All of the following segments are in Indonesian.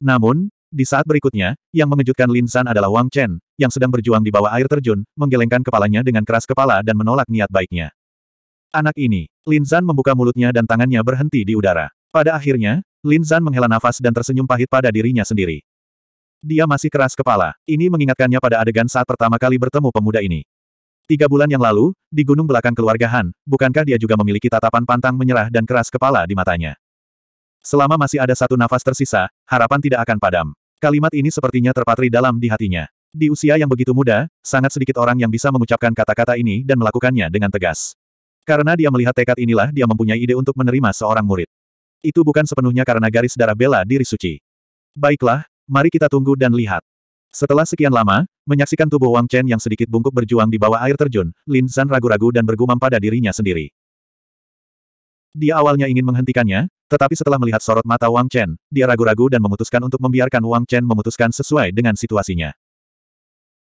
Namun, di saat berikutnya, yang mengejutkan Lin San adalah Wang Chen, yang sedang berjuang di bawah air terjun, menggelengkan kepalanya dengan keras kepala dan menolak niat baiknya. Anak ini, Lin San membuka mulutnya dan tangannya berhenti di udara. Pada akhirnya, Lin San menghela nafas dan tersenyum pahit pada dirinya sendiri. Dia masih keras kepala. Ini mengingatkannya pada adegan saat pertama kali bertemu pemuda ini. Tiga bulan yang lalu, di gunung belakang keluarga Han, bukankah dia juga memiliki tatapan pantang menyerah dan keras kepala di matanya? Selama masih ada satu nafas tersisa, harapan tidak akan padam. Kalimat ini sepertinya terpatri dalam di hatinya. Di usia yang begitu muda, sangat sedikit orang yang bisa mengucapkan kata-kata ini dan melakukannya dengan tegas. Karena dia melihat tekad inilah dia mempunyai ide untuk menerima seorang murid. Itu bukan sepenuhnya karena garis darah bela diri suci. Baiklah, Mari kita tunggu dan lihat. Setelah sekian lama, menyaksikan tubuh Wang Chen yang sedikit bungkuk berjuang di bawah air terjun, Lin San ragu-ragu dan bergumam pada dirinya sendiri. Dia awalnya ingin menghentikannya, tetapi setelah melihat sorot mata Wang Chen, dia ragu-ragu dan memutuskan untuk membiarkan Wang Chen memutuskan sesuai dengan situasinya.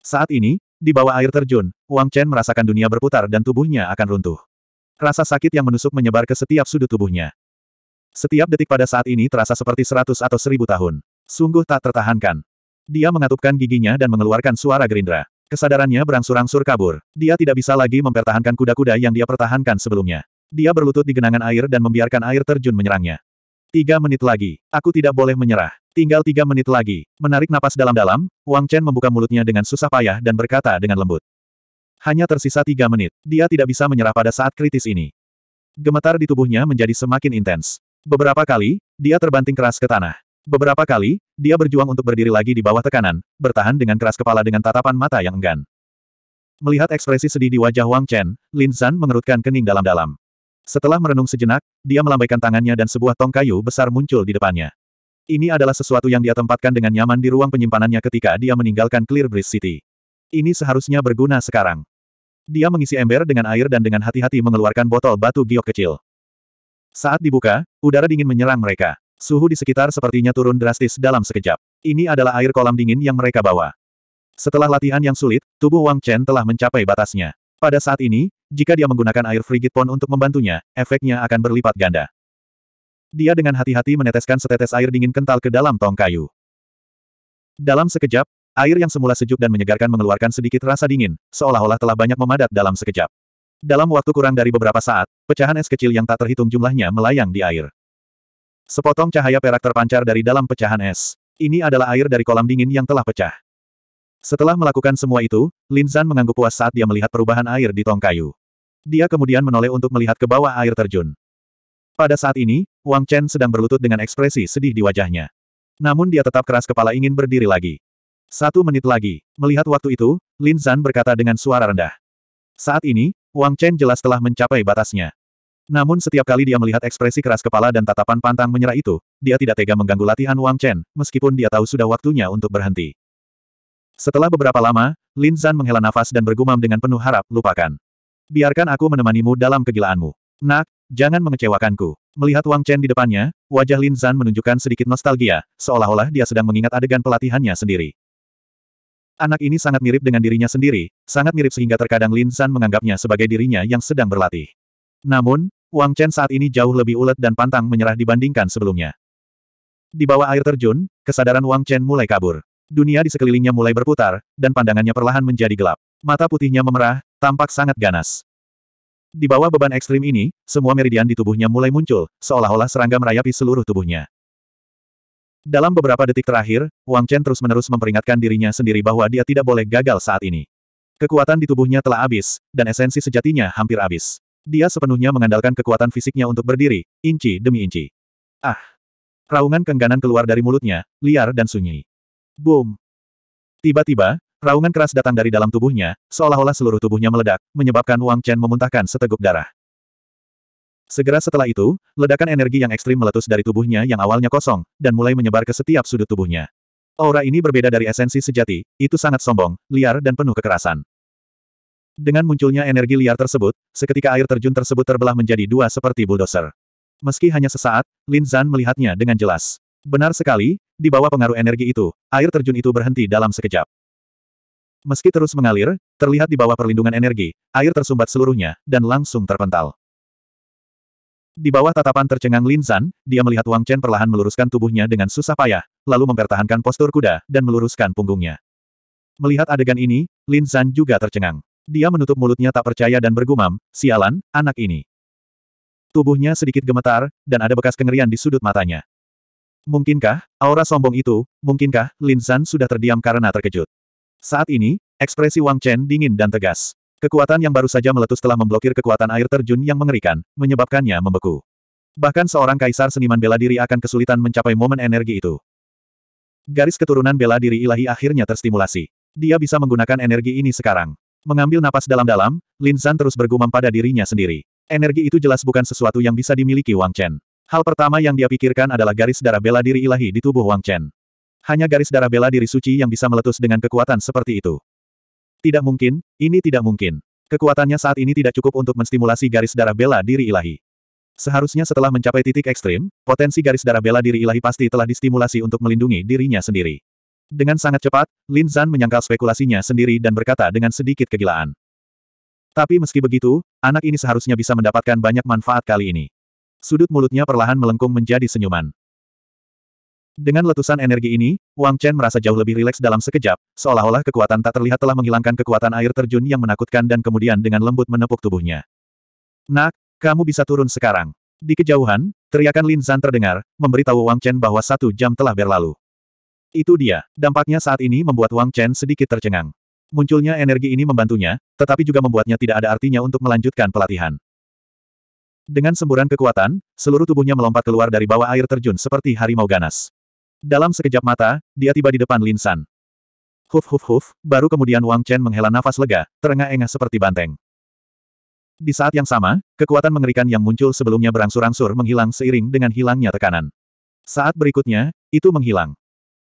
Saat ini, di bawah air terjun, Wang Chen merasakan dunia berputar dan tubuhnya akan runtuh. Rasa sakit yang menusuk menyebar ke setiap sudut tubuhnya. Setiap detik pada saat ini terasa seperti seratus atau seribu tahun. Sungguh tak tertahankan. Dia mengatupkan giginya dan mengeluarkan suara gerindra. Kesadarannya berangsur-angsur kabur. Dia tidak bisa lagi mempertahankan kuda-kuda yang dia pertahankan sebelumnya. Dia berlutut di genangan air dan membiarkan air terjun menyerangnya. Tiga menit lagi. Aku tidak boleh menyerah. Tinggal tiga menit lagi. Menarik napas dalam-dalam, Wang Chen membuka mulutnya dengan susah payah dan berkata dengan lembut. Hanya tersisa tiga menit. Dia tidak bisa menyerah pada saat kritis ini. Gemetar di tubuhnya menjadi semakin intens. Beberapa kali, dia terbanting keras ke tanah. Beberapa kali, dia berjuang untuk berdiri lagi di bawah tekanan, bertahan dengan keras kepala dengan tatapan mata yang enggan. Melihat ekspresi sedih di wajah Wang Chen, Lin Zan mengerutkan kening dalam-dalam. Setelah merenung sejenak, dia melambaikan tangannya dan sebuah tong kayu besar muncul di depannya. Ini adalah sesuatu yang dia tempatkan dengan nyaman di ruang penyimpanannya ketika dia meninggalkan Clear Breeze City. Ini seharusnya berguna sekarang. Dia mengisi ember dengan air dan dengan hati-hati mengeluarkan botol batu giok kecil. Saat dibuka, udara dingin menyerang mereka. Suhu di sekitar sepertinya turun drastis dalam sekejap. Ini adalah air kolam dingin yang mereka bawa. Setelah latihan yang sulit, tubuh Wang Chen telah mencapai batasnya. Pada saat ini, jika dia menggunakan air frigid pond untuk membantunya, efeknya akan berlipat ganda. Dia dengan hati-hati meneteskan setetes air dingin kental ke dalam tong kayu. Dalam sekejap, air yang semula sejuk dan menyegarkan mengeluarkan sedikit rasa dingin, seolah-olah telah banyak memadat dalam sekejap. Dalam waktu kurang dari beberapa saat, pecahan es kecil yang tak terhitung jumlahnya melayang di air. Sepotong cahaya perak terpancar dari dalam pecahan es. Ini adalah air dari kolam dingin yang telah pecah. Setelah melakukan semua itu, Lin Zan mengangguk puas saat dia melihat perubahan air di tong kayu. Dia kemudian menoleh untuk melihat ke bawah air terjun. Pada saat ini, Wang Chen sedang berlutut dengan ekspresi sedih di wajahnya. Namun dia tetap keras kepala ingin berdiri lagi. Satu menit lagi, melihat waktu itu, Lin Zan berkata dengan suara rendah. Saat ini, Wang Chen jelas telah mencapai batasnya. Namun setiap kali dia melihat ekspresi keras kepala dan tatapan pantang menyerah itu, dia tidak tega mengganggu latihan Wang Chen, meskipun dia tahu sudah waktunya untuk berhenti. Setelah beberapa lama, Lin Zan menghela nafas dan bergumam dengan penuh harap, lupakan. Biarkan aku menemanimu dalam kegilaanmu. Nak, jangan mengecewakanku. Melihat Wang Chen di depannya, wajah Lin Zan menunjukkan sedikit nostalgia, seolah-olah dia sedang mengingat adegan pelatihannya sendiri. Anak ini sangat mirip dengan dirinya sendiri, sangat mirip sehingga terkadang Lin Zan menganggapnya sebagai dirinya yang sedang berlatih. Namun, Wang Chen saat ini jauh lebih ulet dan pantang menyerah dibandingkan sebelumnya. Di bawah air terjun, kesadaran Wang Chen mulai kabur. Dunia di sekelilingnya mulai berputar, dan pandangannya perlahan menjadi gelap. Mata putihnya memerah, tampak sangat ganas. Di bawah beban ekstrim ini, semua meridian di tubuhnya mulai muncul, seolah-olah serangga merayapi seluruh tubuhnya. Dalam beberapa detik terakhir, Wang Chen terus-menerus memperingatkan dirinya sendiri bahwa dia tidak boleh gagal saat ini. Kekuatan di tubuhnya telah habis, dan esensi sejatinya hampir habis. Dia sepenuhnya mengandalkan kekuatan fisiknya untuk berdiri, inci demi inci. Ah! Raungan kengganan keluar dari mulutnya, liar dan sunyi. Boom! Tiba-tiba, raungan keras datang dari dalam tubuhnya, seolah-olah seluruh tubuhnya meledak, menyebabkan Wang Chen memuntahkan seteguk darah. Segera setelah itu, ledakan energi yang ekstrim meletus dari tubuhnya yang awalnya kosong, dan mulai menyebar ke setiap sudut tubuhnya. Aura ini berbeda dari esensi sejati, itu sangat sombong, liar dan penuh kekerasan. Dengan munculnya energi liar tersebut, seketika air terjun tersebut terbelah menjadi dua seperti bulldozer. Meski hanya sesaat, Lin Zan melihatnya dengan jelas. Benar sekali, di bawah pengaruh energi itu, air terjun itu berhenti dalam sekejap. Meski terus mengalir, terlihat di bawah perlindungan energi, air tersumbat seluruhnya, dan langsung terpental. Di bawah tatapan tercengang Lin Zan, dia melihat Wang Chen perlahan meluruskan tubuhnya dengan susah payah, lalu mempertahankan postur kuda, dan meluruskan punggungnya. Melihat adegan ini, Lin Zan juga tercengang. Dia menutup mulutnya tak percaya dan bergumam, sialan, anak ini. Tubuhnya sedikit gemetar, dan ada bekas kengerian di sudut matanya. Mungkinkah, aura sombong itu, mungkinkah, Lin sudah terdiam karena terkejut. Saat ini, ekspresi Wang Chen dingin dan tegas. Kekuatan yang baru saja meletus telah memblokir kekuatan air terjun yang mengerikan, menyebabkannya membeku. Bahkan seorang kaisar seniman bela diri akan kesulitan mencapai momen energi itu. Garis keturunan bela diri ilahi akhirnya terstimulasi. Dia bisa menggunakan energi ini sekarang. Mengambil napas dalam-dalam, Lin Zan terus bergumam pada dirinya sendiri. Energi itu jelas bukan sesuatu yang bisa dimiliki Wang Chen. Hal pertama yang dia pikirkan adalah garis darah bela diri ilahi di tubuh Wang Chen. Hanya garis darah bela diri suci yang bisa meletus dengan kekuatan seperti itu. Tidak mungkin, ini tidak mungkin. Kekuatannya saat ini tidak cukup untuk menstimulasi garis darah bela diri ilahi. Seharusnya setelah mencapai titik ekstrim, potensi garis darah bela diri ilahi pasti telah distimulasi untuk melindungi dirinya sendiri. Dengan sangat cepat, Lin Zan menyangkal spekulasinya sendiri dan berkata dengan sedikit kegilaan. Tapi meski begitu, anak ini seharusnya bisa mendapatkan banyak manfaat kali ini. Sudut mulutnya perlahan melengkung menjadi senyuman. Dengan letusan energi ini, Wang Chen merasa jauh lebih rileks dalam sekejap, seolah-olah kekuatan tak terlihat telah menghilangkan kekuatan air terjun yang menakutkan dan kemudian dengan lembut menepuk tubuhnya. Nak, kamu bisa turun sekarang. Di kejauhan, teriakan Lin Zan terdengar, memberitahu Wang Chen bahwa satu jam telah berlalu. Itu dia. Dampaknya saat ini membuat Wang Chen sedikit tercengang. Munculnya energi ini membantunya, tetapi juga membuatnya tidak ada artinya untuk melanjutkan pelatihan. Dengan semburan kekuatan, seluruh tubuhnya melompat keluar dari bawah air terjun seperti harimau ganas. Dalam sekejap mata, dia tiba di depan Lin San. Huf huf huf, baru kemudian Wang Chen menghela nafas lega, terengah-engah seperti banteng. Di saat yang sama, kekuatan mengerikan yang muncul sebelumnya berangsur-angsur menghilang seiring dengan hilangnya tekanan. Saat berikutnya, itu menghilang.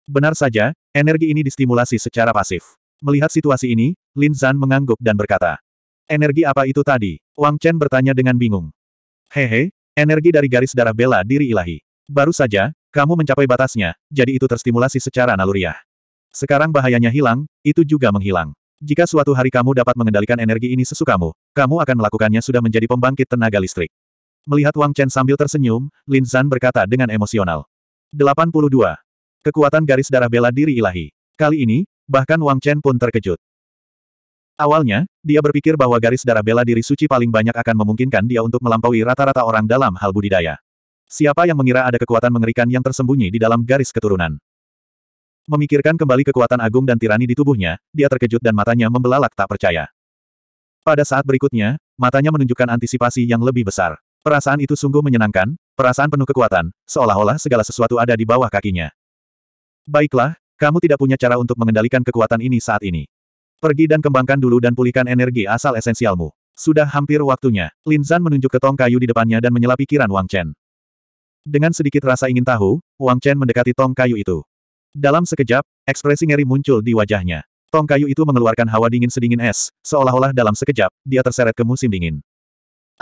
Benar saja, energi ini distimulasi secara pasif. Melihat situasi ini, Lin Zan mengangguk dan berkata. Energi apa itu tadi? Wang Chen bertanya dengan bingung. Hehe, energi dari garis darah bela diri ilahi. Baru saja, kamu mencapai batasnya, jadi itu terstimulasi secara naluriah. Sekarang bahayanya hilang, itu juga menghilang. Jika suatu hari kamu dapat mengendalikan energi ini sesukamu, kamu akan melakukannya sudah menjadi pembangkit tenaga listrik. Melihat Wang Chen sambil tersenyum, Lin Zan berkata dengan emosional. 82. Kekuatan garis darah bela diri ilahi. Kali ini, bahkan Wang Chen pun terkejut. Awalnya, dia berpikir bahwa garis darah bela diri suci paling banyak akan memungkinkan dia untuk melampaui rata-rata orang dalam hal budidaya. Siapa yang mengira ada kekuatan mengerikan yang tersembunyi di dalam garis keturunan? Memikirkan kembali kekuatan agung dan tirani di tubuhnya, dia terkejut dan matanya membelalak tak percaya. Pada saat berikutnya, matanya menunjukkan antisipasi yang lebih besar. Perasaan itu sungguh menyenangkan, perasaan penuh kekuatan, seolah-olah segala sesuatu ada di bawah kakinya. Baiklah, kamu tidak punya cara untuk mengendalikan kekuatan ini saat ini. Pergi dan kembangkan dulu dan pulihkan energi asal esensialmu. Sudah hampir waktunya. Lin Zan menunjuk ke tong kayu di depannya dan menyela pikiran Wang Chen. Dengan sedikit rasa ingin tahu, Wang Chen mendekati tong kayu itu. Dalam sekejap, ekspresi ngeri muncul di wajahnya. Tong kayu itu mengeluarkan hawa dingin sedingin es, seolah-olah dalam sekejap, dia terseret ke musim dingin.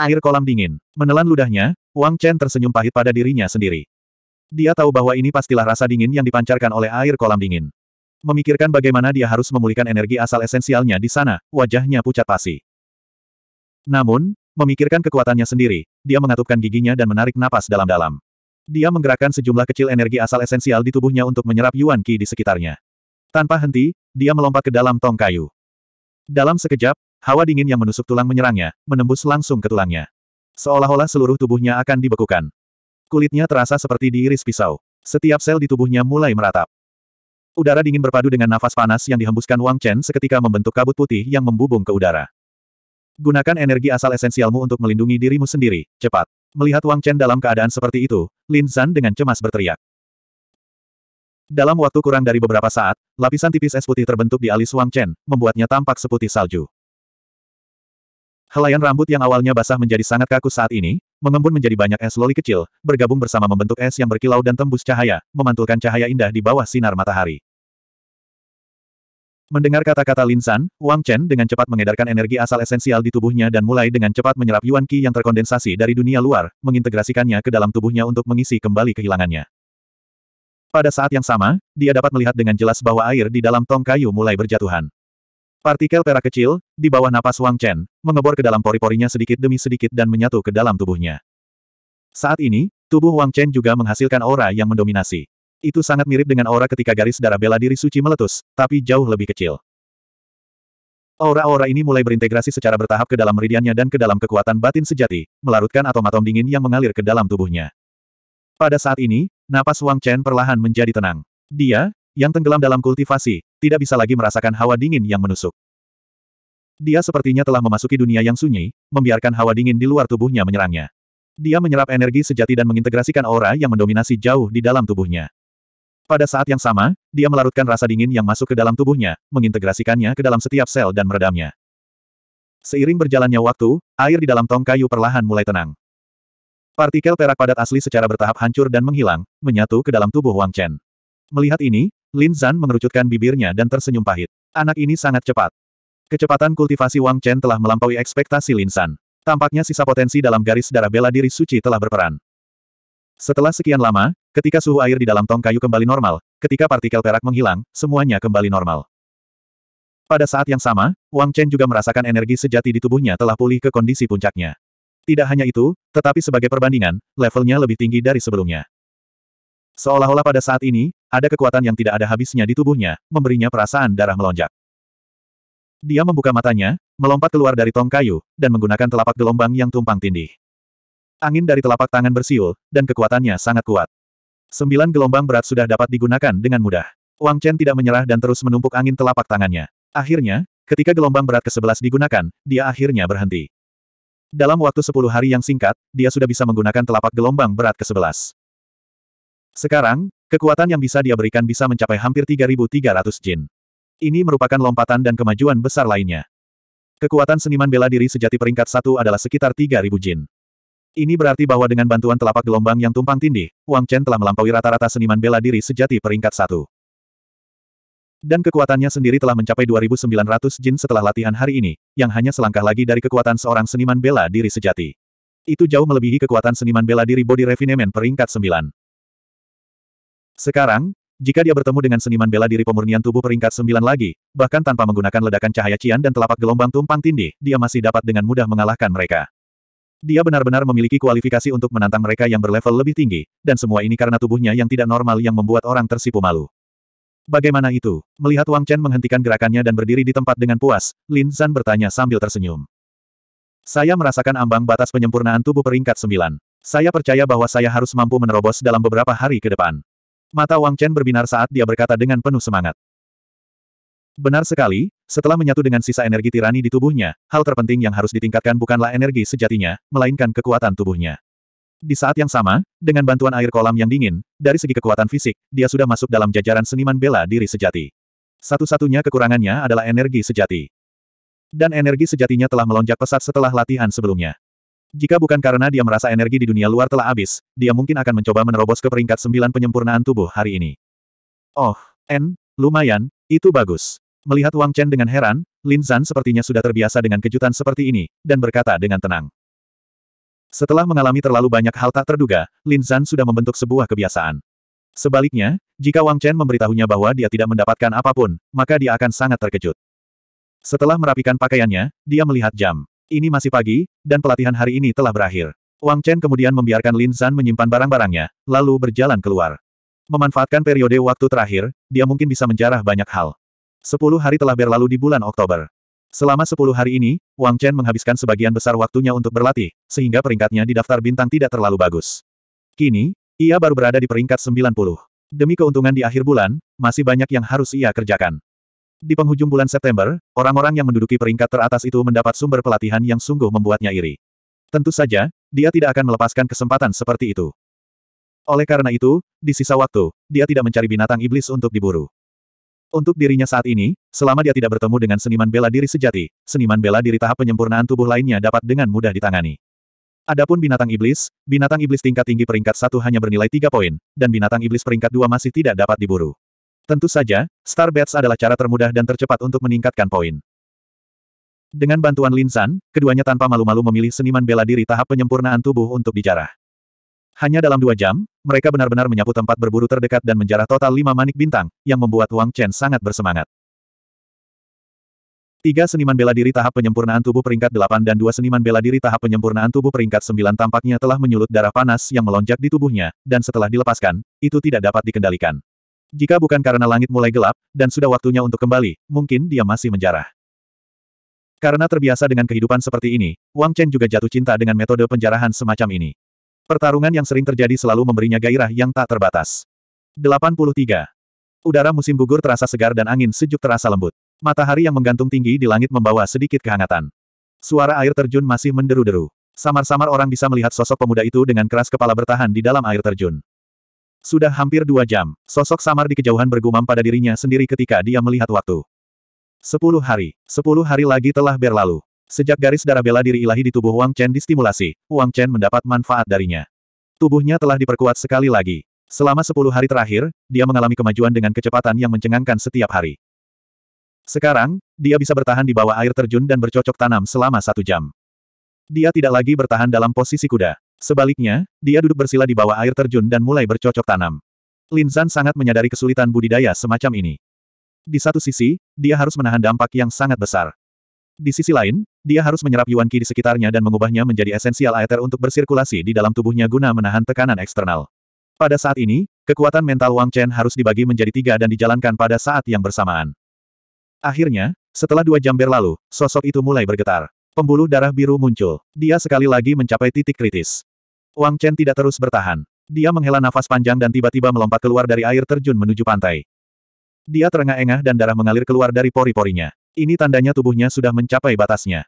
Air kolam dingin. Menelan ludahnya, Wang Chen tersenyum pahit pada dirinya sendiri. Dia tahu bahwa ini pastilah rasa dingin yang dipancarkan oleh air kolam dingin. Memikirkan bagaimana dia harus memulihkan energi asal esensialnya di sana, wajahnya pucat pasi. Namun, memikirkan kekuatannya sendiri, dia mengatupkan giginya dan menarik napas dalam-dalam. Dia menggerakkan sejumlah kecil energi asal esensial di tubuhnya untuk menyerap Yuan Qi di sekitarnya. Tanpa henti, dia melompat ke dalam tong kayu. Dalam sekejap, hawa dingin yang menusuk tulang menyerangnya, menembus langsung ke tulangnya. Seolah-olah seluruh tubuhnya akan dibekukan. Kulitnya terasa seperti diiris pisau. Setiap sel di tubuhnya mulai meratap. Udara dingin berpadu dengan nafas panas yang dihembuskan Wang Chen seketika membentuk kabut putih yang membubung ke udara. Gunakan energi asal esensialmu untuk melindungi dirimu sendiri, cepat. Melihat Wang Chen dalam keadaan seperti itu, Lin Zan dengan cemas berteriak. Dalam waktu kurang dari beberapa saat, lapisan tipis es putih terbentuk di alis Wang Chen, membuatnya tampak seputih salju. Helaian rambut yang awalnya basah menjadi sangat kaku saat ini, mengembun menjadi banyak es loli kecil, bergabung bersama membentuk es yang berkilau dan tembus cahaya, memantulkan cahaya indah di bawah sinar matahari. Mendengar kata-kata Linsan, Wang Chen dengan cepat mengedarkan energi asal esensial di tubuhnya dan mulai dengan cepat menyerap Yuan Qi yang terkondensasi dari dunia luar, mengintegrasikannya ke dalam tubuhnya untuk mengisi kembali kehilangannya. Pada saat yang sama, dia dapat melihat dengan jelas bahwa air di dalam tong kayu mulai berjatuhan. Partikel perak kecil, di bawah napas Wang Chen, mengebor ke dalam pori-porinya sedikit demi sedikit dan menyatu ke dalam tubuhnya. Saat ini, tubuh Wang Chen juga menghasilkan aura yang mendominasi. Itu sangat mirip dengan aura ketika garis darah bela diri suci meletus, tapi jauh lebih kecil. Aura-aura ini mulai berintegrasi secara bertahap ke dalam meridiannya dan ke dalam kekuatan batin sejati, melarutkan atom-atom dingin yang mengalir ke dalam tubuhnya. Pada saat ini, napas Wang Chen perlahan menjadi tenang. Dia, yang tenggelam dalam kultivasi, tidak bisa lagi merasakan hawa dingin yang menusuk. Dia sepertinya telah memasuki dunia yang sunyi, membiarkan hawa dingin di luar tubuhnya menyerangnya. Dia menyerap energi sejati dan mengintegrasikan aura yang mendominasi jauh di dalam tubuhnya. Pada saat yang sama, dia melarutkan rasa dingin yang masuk ke dalam tubuhnya, mengintegrasikannya ke dalam setiap sel dan meredamnya. Seiring berjalannya waktu, air di dalam tong kayu perlahan mulai tenang. Partikel perak padat asli secara bertahap hancur dan menghilang, menyatu ke dalam tubuh Wang Chen. Melihat ini, Lin Zan mengerucutkan bibirnya dan tersenyum pahit. Anak ini sangat cepat. Kecepatan kultivasi Wang Chen telah melampaui ekspektasi Lin Zan. Tampaknya sisa potensi dalam garis darah bela diri suci telah berperan. Setelah sekian lama, ketika suhu air di dalam tong kayu kembali normal, ketika partikel perak menghilang, semuanya kembali normal. Pada saat yang sama, Wang Chen juga merasakan energi sejati di tubuhnya telah pulih ke kondisi puncaknya. Tidak hanya itu, tetapi sebagai perbandingan, levelnya lebih tinggi dari sebelumnya. Seolah-olah pada saat ini, ada kekuatan yang tidak ada habisnya di tubuhnya, memberinya perasaan darah melonjak. Dia membuka matanya, melompat keluar dari tong kayu, dan menggunakan telapak gelombang yang tumpang tindih. Angin dari telapak tangan bersiul, dan kekuatannya sangat kuat. Sembilan gelombang berat sudah dapat digunakan dengan mudah. Wang Chen tidak menyerah dan terus menumpuk angin telapak tangannya. Akhirnya, ketika gelombang berat ke-11 digunakan, dia akhirnya berhenti. Dalam waktu sepuluh hari yang singkat, dia sudah bisa menggunakan telapak gelombang berat ke-11. Sekarang, Kekuatan yang bisa dia berikan bisa mencapai hampir 3.300 jin. Ini merupakan lompatan dan kemajuan besar lainnya. Kekuatan seniman bela diri sejati peringkat satu adalah sekitar 3.000 jin. Ini berarti bahwa dengan bantuan telapak gelombang yang tumpang tindih, Wang Chen telah melampaui rata-rata seniman bela diri sejati peringkat satu. Dan kekuatannya sendiri telah mencapai 2.900 jin setelah latihan hari ini, yang hanya selangkah lagi dari kekuatan seorang seniman bela diri sejati. Itu jauh melebihi kekuatan seniman bela diri Body Refinement peringkat 9. Sekarang, jika dia bertemu dengan seniman bela diri pemurnian tubuh peringkat sembilan lagi, bahkan tanpa menggunakan ledakan cahaya cian dan telapak gelombang tumpang tindih, dia masih dapat dengan mudah mengalahkan mereka. Dia benar-benar memiliki kualifikasi untuk menantang mereka yang berlevel lebih tinggi, dan semua ini karena tubuhnya yang tidak normal yang membuat orang tersipu malu. Bagaimana itu? Melihat Wang Chen menghentikan gerakannya dan berdiri di tempat dengan puas, Lin Zan bertanya sambil tersenyum. Saya merasakan ambang batas penyempurnaan tubuh peringkat sembilan. Saya percaya bahwa saya harus mampu menerobos dalam beberapa hari ke depan. Mata Wang Chen berbinar saat dia berkata dengan penuh semangat. Benar sekali, setelah menyatu dengan sisa energi tirani di tubuhnya, hal terpenting yang harus ditingkatkan bukanlah energi sejatinya, melainkan kekuatan tubuhnya. Di saat yang sama, dengan bantuan air kolam yang dingin, dari segi kekuatan fisik, dia sudah masuk dalam jajaran seniman bela diri sejati. Satu-satunya kekurangannya adalah energi sejati. Dan energi sejatinya telah melonjak pesat setelah latihan sebelumnya. Jika bukan karena dia merasa energi di dunia luar telah habis, dia mungkin akan mencoba menerobos ke peringkat sembilan penyempurnaan tubuh hari ini. Oh, N, lumayan, itu bagus. Melihat Wang Chen dengan heran, Lin Zan sepertinya sudah terbiasa dengan kejutan seperti ini, dan berkata dengan tenang. Setelah mengalami terlalu banyak hal tak terduga, Lin Zan sudah membentuk sebuah kebiasaan. Sebaliknya, jika Wang Chen memberitahunya bahwa dia tidak mendapatkan apapun, maka dia akan sangat terkejut. Setelah merapikan pakaiannya, dia melihat jam. Ini masih pagi, dan pelatihan hari ini telah berakhir. Wang Chen kemudian membiarkan Lin Zan menyimpan barang-barangnya, lalu berjalan keluar. Memanfaatkan periode waktu terakhir, dia mungkin bisa menjarah banyak hal. Sepuluh hari telah berlalu di bulan Oktober. Selama sepuluh hari ini, Wang Chen menghabiskan sebagian besar waktunya untuk berlatih, sehingga peringkatnya di daftar bintang tidak terlalu bagus. Kini, ia baru berada di peringkat 90. Demi keuntungan di akhir bulan, masih banyak yang harus ia kerjakan. Di penghujung bulan September, orang-orang yang menduduki peringkat teratas itu mendapat sumber pelatihan yang sungguh membuatnya iri. Tentu saja, dia tidak akan melepaskan kesempatan seperti itu. Oleh karena itu, di sisa waktu, dia tidak mencari binatang iblis untuk diburu. Untuk dirinya saat ini, selama dia tidak bertemu dengan seniman bela diri sejati, seniman bela diri tahap penyempurnaan tubuh lainnya dapat dengan mudah ditangani. Adapun binatang iblis, binatang iblis tingkat tinggi peringkat satu hanya bernilai tiga poin, dan binatang iblis peringkat dua masih tidak dapat diburu. Tentu saja, star Starbats adalah cara termudah dan tercepat untuk meningkatkan poin. Dengan bantuan Linsan, keduanya tanpa malu-malu memilih seniman bela diri tahap penyempurnaan tubuh untuk dijarah. Hanya dalam dua jam, mereka benar-benar menyapu tempat berburu terdekat dan menjarah total lima manik bintang, yang membuat Wang Chen sangat bersemangat. Tiga seniman bela diri tahap penyempurnaan tubuh peringkat delapan dan dua seniman bela diri tahap penyempurnaan tubuh peringkat sembilan tampaknya telah menyulut darah panas yang melonjak di tubuhnya, dan setelah dilepaskan, itu tidak dapat dikendalikan. Jika bukan karena langit mulai gelap, dan sudah waktunya untuk kembali, mungkin dia masih menjarah. Karena terbiasa dengan kehidupan seperti ini, Wang Chen juga jatuh cinta dengan metode penjarahan semacam ini. Pertarungan yang sering terjadi selalu memberinya gairah yang tak terbatas. 83. Udara musim gugur terasa segar dan angin sejuk terasa lembut. Matahari yang menggantung tinggi di langit membawa sedikit kehangatan. Suara air terjun masih menderu-deru. Samar-samar orang bisa melihat sosok pemuda itu dengan keras kepala bertahan di dalam air terjun. Sudah hampir dua jam, sosok samar di kejauhan bergumam pada dirinya sendiri ketika dia melihat waktu. Sepuluh hari. Sepuluh hari lagi telah berlalu. Sejak garis darah bela diri ilahi di tubuh Wang Chen distimulasi, Wang Chen mendapat manfaat darinya. Tubuhnya telah diperkuat sekali lagi. Selama sepuluh hari terakhir, dia mengalami kemajuan dengan kecepatan yang mencengangkan setiap hari. Sekarang, dia bisa bertahan di bawah air terjun dan bercocok tanam selama satu jam. Dia tidak lagi bertahan dalam posisi kuda. Sebaliknya, dia duduk bersila di bawah air terjun dan mulai bercocok tanam. Lin Zan sangat menyadari kesulitan budidaya semacam ini. Di satu sisi, dia harus menahan dampak yang sangat besar. Di sisi lain, dia harus menyerap Yuan Qi di sekitarnya dan mengubahnya menjadi esensial aether untuk bersirkulasi di dalam tubuhnya guna menahan tekanan eksternal. Pada saat ini, kekuatan mental Wang Chen harus dibagi menjadi tiga dan dijalankan pada saat yang bersamaan. Akhirnya, setelah dua jam berlalu, sosok itu mulai bergetar. Pembuluh darah biru muncul. Dia sekali lagi mencapai titik kritis. Wang Chen tidak terus bertahan. Dia menghela nafas panjang dan tiba-tiba melompat keluar dari air terjun menuju pantai. Dia terengah-engah dan darah mengalir keluar dari pori-porinya. Ini tandanya tubuhnya sudah mencapai batasnya.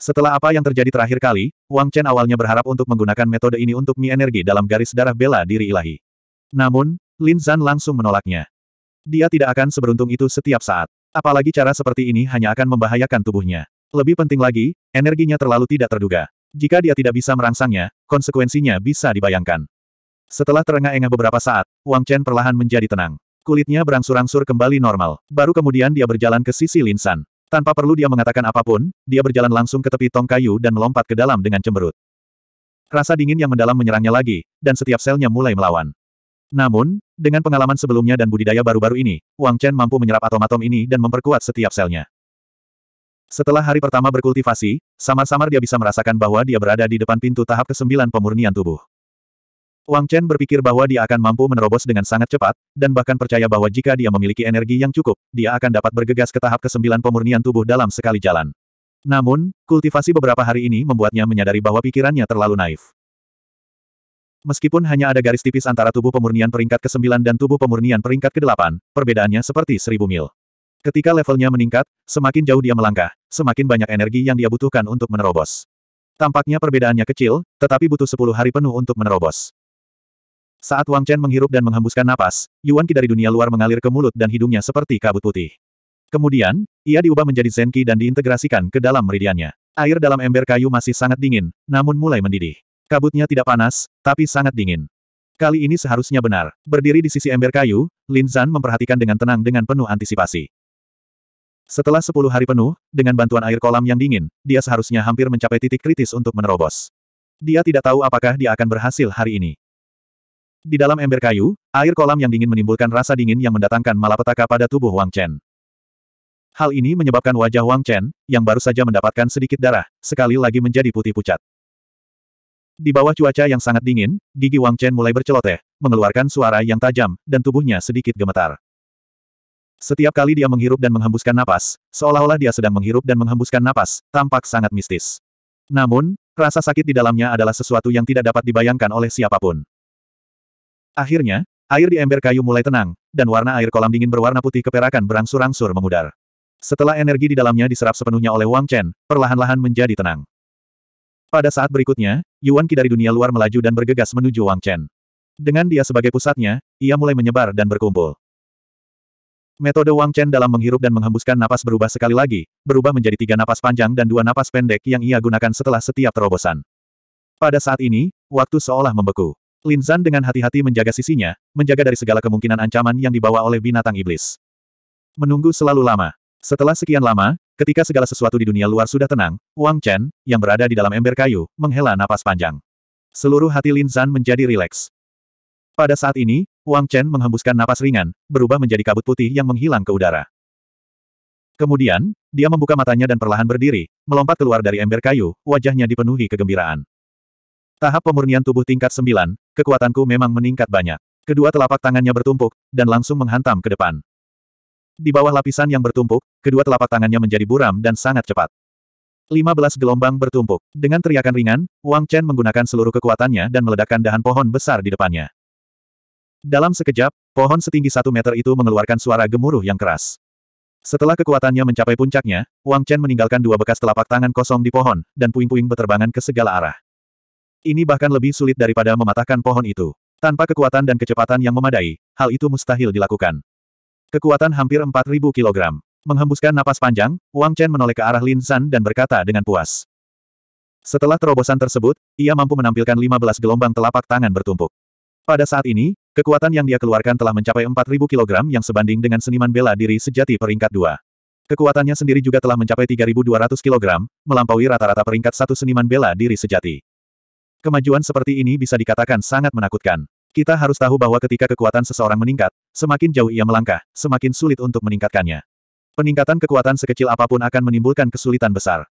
Setelah apa yang terjadi terakhir kali, Wang Chen awalnya berharap untuk menggunakan metode ini untuk mie energi dalam garis darah bela diri ilahi. Namun, Lin Zan langsung menolaknya. Dia tidak akan seberuntung itu setiap saat. Apalagi cara seperti ini hanya akan membahayakan tubuhnya. Lebih penting lagi, energinya terlalu tidak terduga. Jika dia tidak bisa merangsangnya, konsekuensinya bisa dibayangkan. Setelah terengah-engah beberapa saat, Wang Chen perlahan menjadi tenang. Kulitnya berangsur-angsur kembali normal. Baru kemudian dia berjalan ke sisi Linsan. Tanpa perlu dia mengatakan apapun, dia berjalan langsung ke tepi tong kayu dan melompat ke dalam dengan cemberut. Rasa dingin yang mendalam menyerangnya lagi, dan setiap selnya mulai melawan. Namun, dengan pengalaman sebelumnya dan budidaya baru-baru ini, Wang Chen mampu menyerap atom-atom ini dan memperkuat setiap selnya. Setelah hari pertama berkultivasi, samar-samar dia bisa merasakan bahwa dia berada di depan pintu tahap ke-9 pemurnian tubuh. Wang Chen berpikir bahwa dia akan mampu menerobos dengan sangat cepat, dan bahkan percaya bahwa jika dia memiliki energi yang cukup, dia akan dapat bergegas ke tahap ke-9 pemurnian tubuh dalam sekali jalan. Namun, kultivasi beberapa hari ini membuatnya menyadari bahwa pikirannya terlalu naif. Meskipun hanya ada garis tipis antara tubuh pemurnian peringkat ke-9 dan tubuh pemurnian peringkat ke-8, perbedaannya seperti seribu mil. Ketika levelnya meningkat, semakin jauh dia melangkah, semakin banyak energi yang dia butuhkan untuk menerobos. Tampaknya perbedaannya kecil, tetapi butuh 10 hari penuh untuk menerobos. Saat Wang Chen menghirup dan menghembuskan napas, Yuan Qi dari dunia luar mengalir ke mulut dan hidungnya seperti kabut putih. Kemudian, ia diubah menjadi Zen Qi dan diintegrasikan ke dalam meridiannya. Air dalam ember kayu masih sangat dingin, namun mulai mendidih. Kabutnya tidak panas, tapi sangat dingin. Kali ini seharusnya benar. Berdiri di sisi ember kayu, Lin Zan memperhatikan dengan tenang dengan penuh antisipasi. Setelah sepuluh hari penuh, dengan bantuan air kolam yang dingin, dia seharusnya hampir mencapai titik kritis untuk menerobos. Dia tidak tahu apakah dia akan berhasil hari ini. Di dalam ember kayu, air kolam yang dingin menimbulkan rasa dingin yang mendatangkan malapetaka pada tubuh Wang Chen. Hal ini menyebabkan wajah Wang Chen, yang baru saja mendapatkan sedikit darah, sekali lagi menjadi putih pucat. Di bawah cuaca yang sangat dingin, gigi Wang Chen mulai berceloteh, mengeluarkan suara yang tajam, dan tubuhnya sedikit gemetar. Setiap kali dia menghirup dan menghembuskan napas, seolah-olah dia sedang menghirup dan menghembuskan napas, tampak sangat mistis. Namun, rasa sakit di dalamnya adalah sesuatu yang tidak dapat dibayangkan oleh siapapun. Akhirnya, air di ember kayu mulai tenang, dan warna air kolam dingin berwarna putih keperakan berangsur-angsur memudar. Setelah energi di dalamnya diserap sepenuhnya oleh Wang Chen, perlahan-lahan menjadi tenang. Pada saat berikutnya, Yuan Qi dari dunia luar melaju dan bergegas menuju Wang Chen. Dengan dia sebagai pusatnya, ia mulai menyebar dan berkumpul. Metode Wang Chen dalam menghirup dan menghembuskan napas berubah sekali lagi, berubah menjadi tiga napas panjang dan dua napas pendek yang ia gunakan setelah setiap terobosan. Pada saat ini, waktu seolah membeku. Lin Zan dengan hati-hati menjaga sisinya, menjaga dari segala kemungkinan ancaman yang dibawa oleh binatang iblis. Menunggu selalu lama. Setelah sekian lama, ketika segala sesuatu di dunia luar sudah tenang, Wang Chen, yang berada di dalam ember kayu, menghela napas panjang. Seluruh hati Lin Zan menjadi rileks. Pada saat ini, Wang Chen menghembuskan napas ringan, berubah menjadi kabut putih yang menghilang ke udara. Kemudian, dia membuka matanya dan perlahan berdiri, melompat keluar dari ember kayu, wajahnya dipenuhi kegembiraan. Tahap pemurnian tubuh tingkat 9, kekuatanku memang meningkat banyak. Kedua telapak tangannya bertumpuk, dan langsung menghantam ke depan. Di bawah lapisan yang bertumpuk, kedua telapak tangannya menjadi buram dan sangat cepat. 15 gelombang bertumpuk. Dengan teriakan ringan, Wang Chen menggunakan seluruh kekuatannya dan meledakkan dahan pohon besar di depannya. Dalam sekejap, pohon setinggi satu meter itu mengeluarkan suara gemuruh yang keras. Setelah kekuatannya mencapai puncaknya, Wang Chen meninggalkan dua bekas telapak tangan kosong di pohon, dan puing-puing beterbangan ke segala arah. Ini bahkan lebih sulit daripada mematahkan pohon itu. Tanpa kekuatan dan kecepatan yang memadai, hal itu mustahil dilakukan. Kekuatan hampir 4.000 kg. Menghembuskan napas panjang, Wang Chen menoleh ke arah Lin San dan berkata dengan puas. Setelah terobosan tersebut, ia mampu menampilkan 15 gelombang telapak tangan bertumpuk. Pada saat ini, kekuatan yang dia keluarkan telah mencapai 4.000 kg yang sebanding dengan seniman bela diri sejati peringkat 2. Kekuatannya sendiri juga telah mencapai 3.200 kg, melampaui rata-rata peringkat satu seniman bela diri sejati. Kemajuan seperti ini bisa dikatakan sangat menakutkan. Kita harus tahu bahwa ketika kekuatan seseorang meningkat, semakin jauh ia melangkah, semakin sulit untuk meningkatkannya. Peningkatan kekuatan sekecil apapun akan menimbulkan kesulitan besar.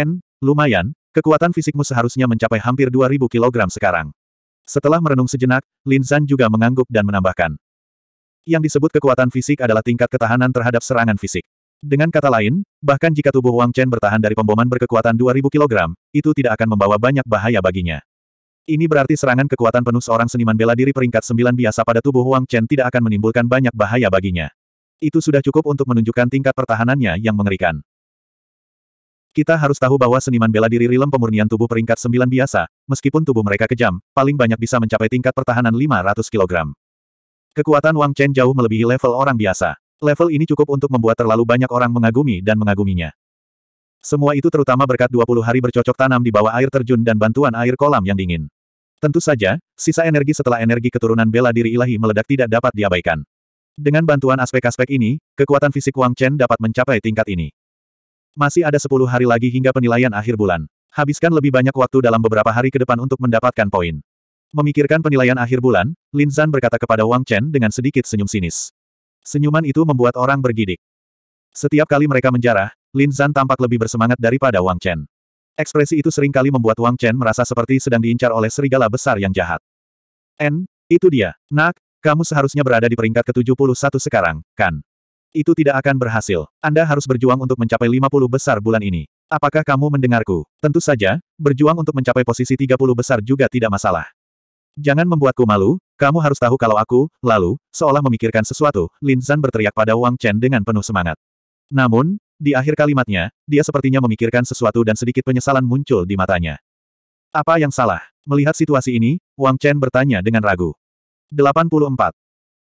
N, lumayan, kekuatan fisikmu seharusnya mencapai hampir 2000 kg sekarang. Setelah merenung sejenak, Lin San juga mengangguk dan menambahkan. Yang disebut kekuatan fisik adalah tingkat ketahanan terhadap serangan fisik. Dengan kata lain, bahkan jika tubuh Wang Chen bertahan dari pemboman berkekuatan 2000 kg, itu tidak akan membawa banyak bahaya baginya. Ini berarti serangan kekuatan penuh seorang seniman bela diri peringkat 9 biasa pada tubuh Wang Chen tidak akan menimbulkan banyak bahaya baginya. Itu sudah cukup untuk menunjukkan tingkat pertahanannya yang mengerikan. Kita harus tahu bahwa seniman bela diri rilem pemurnian tubuh peringkat 9 biasa, meskipun tubuh mereka kejam, paling banyak bisa mencapai tingkat pertahanan 500 kg. Kekuatan Wang Chen jauh melebihi level orang biasa. Level ini cukup untuk membuat terlalu banyak orang mengagumi dan mengaguminya. Semua itu terutama berkat 20 hari bercocok tanam di bawah air terjun dan bantuan air kolam yang dingin. Tentu saja, sisa energi setelah energi keturunan bela diri ilahi meledak tidak dapat diabaikan. Dengan bantuan aspek-aspek ini, kekuatan fisik Wang Chen dapat mencapai tingkat ini. Masih ada sepuluh hari lagi hingga penilaian akhir bulan. Habiskan lebih banyak waktu dalam beberapa hari ke depan untuk mendapatkan poin. Memikirkan penilaian akhir bulan, Lin Zan berkata kepada Wang Chen dengan sedikit senyum sinis. Senyuman itu membuat orang bergidik. Setiap kali mereka menjarah, Lin Zan tampak lebih bersemangat daripada Wang Chen. Ekspresi itu sering kali membuat Wang Chen merasa seperti sedang diincar oleh serigala besar yang jahat. N, itu dia. Nak, kamu seharusnya berada di peringkat ke-71 sekarang, kan? Itu tidak akan berhasil. Anda harus berjuang untuk mencapai 50 besar bulan ini. Apakah kamu mendengarku? Tentu saja, berjuang untuk mencapai posisi 30 besar juga tidak masalah. Jangan membuatku malu, kamu harus tahu kalau aku, lalu, seolah memikirkan sesuatu, Lin Zan berteriak pada Wang Chen dengan penuh semangat. Namun, di akhir kalimatnya, dia sepertinya memikirkan sesuatu dan sedikit penyesalan muncul di matanya. Apa yang salah? Melihat situasi ini, Wang Chen bertanya dengan ragu. 84.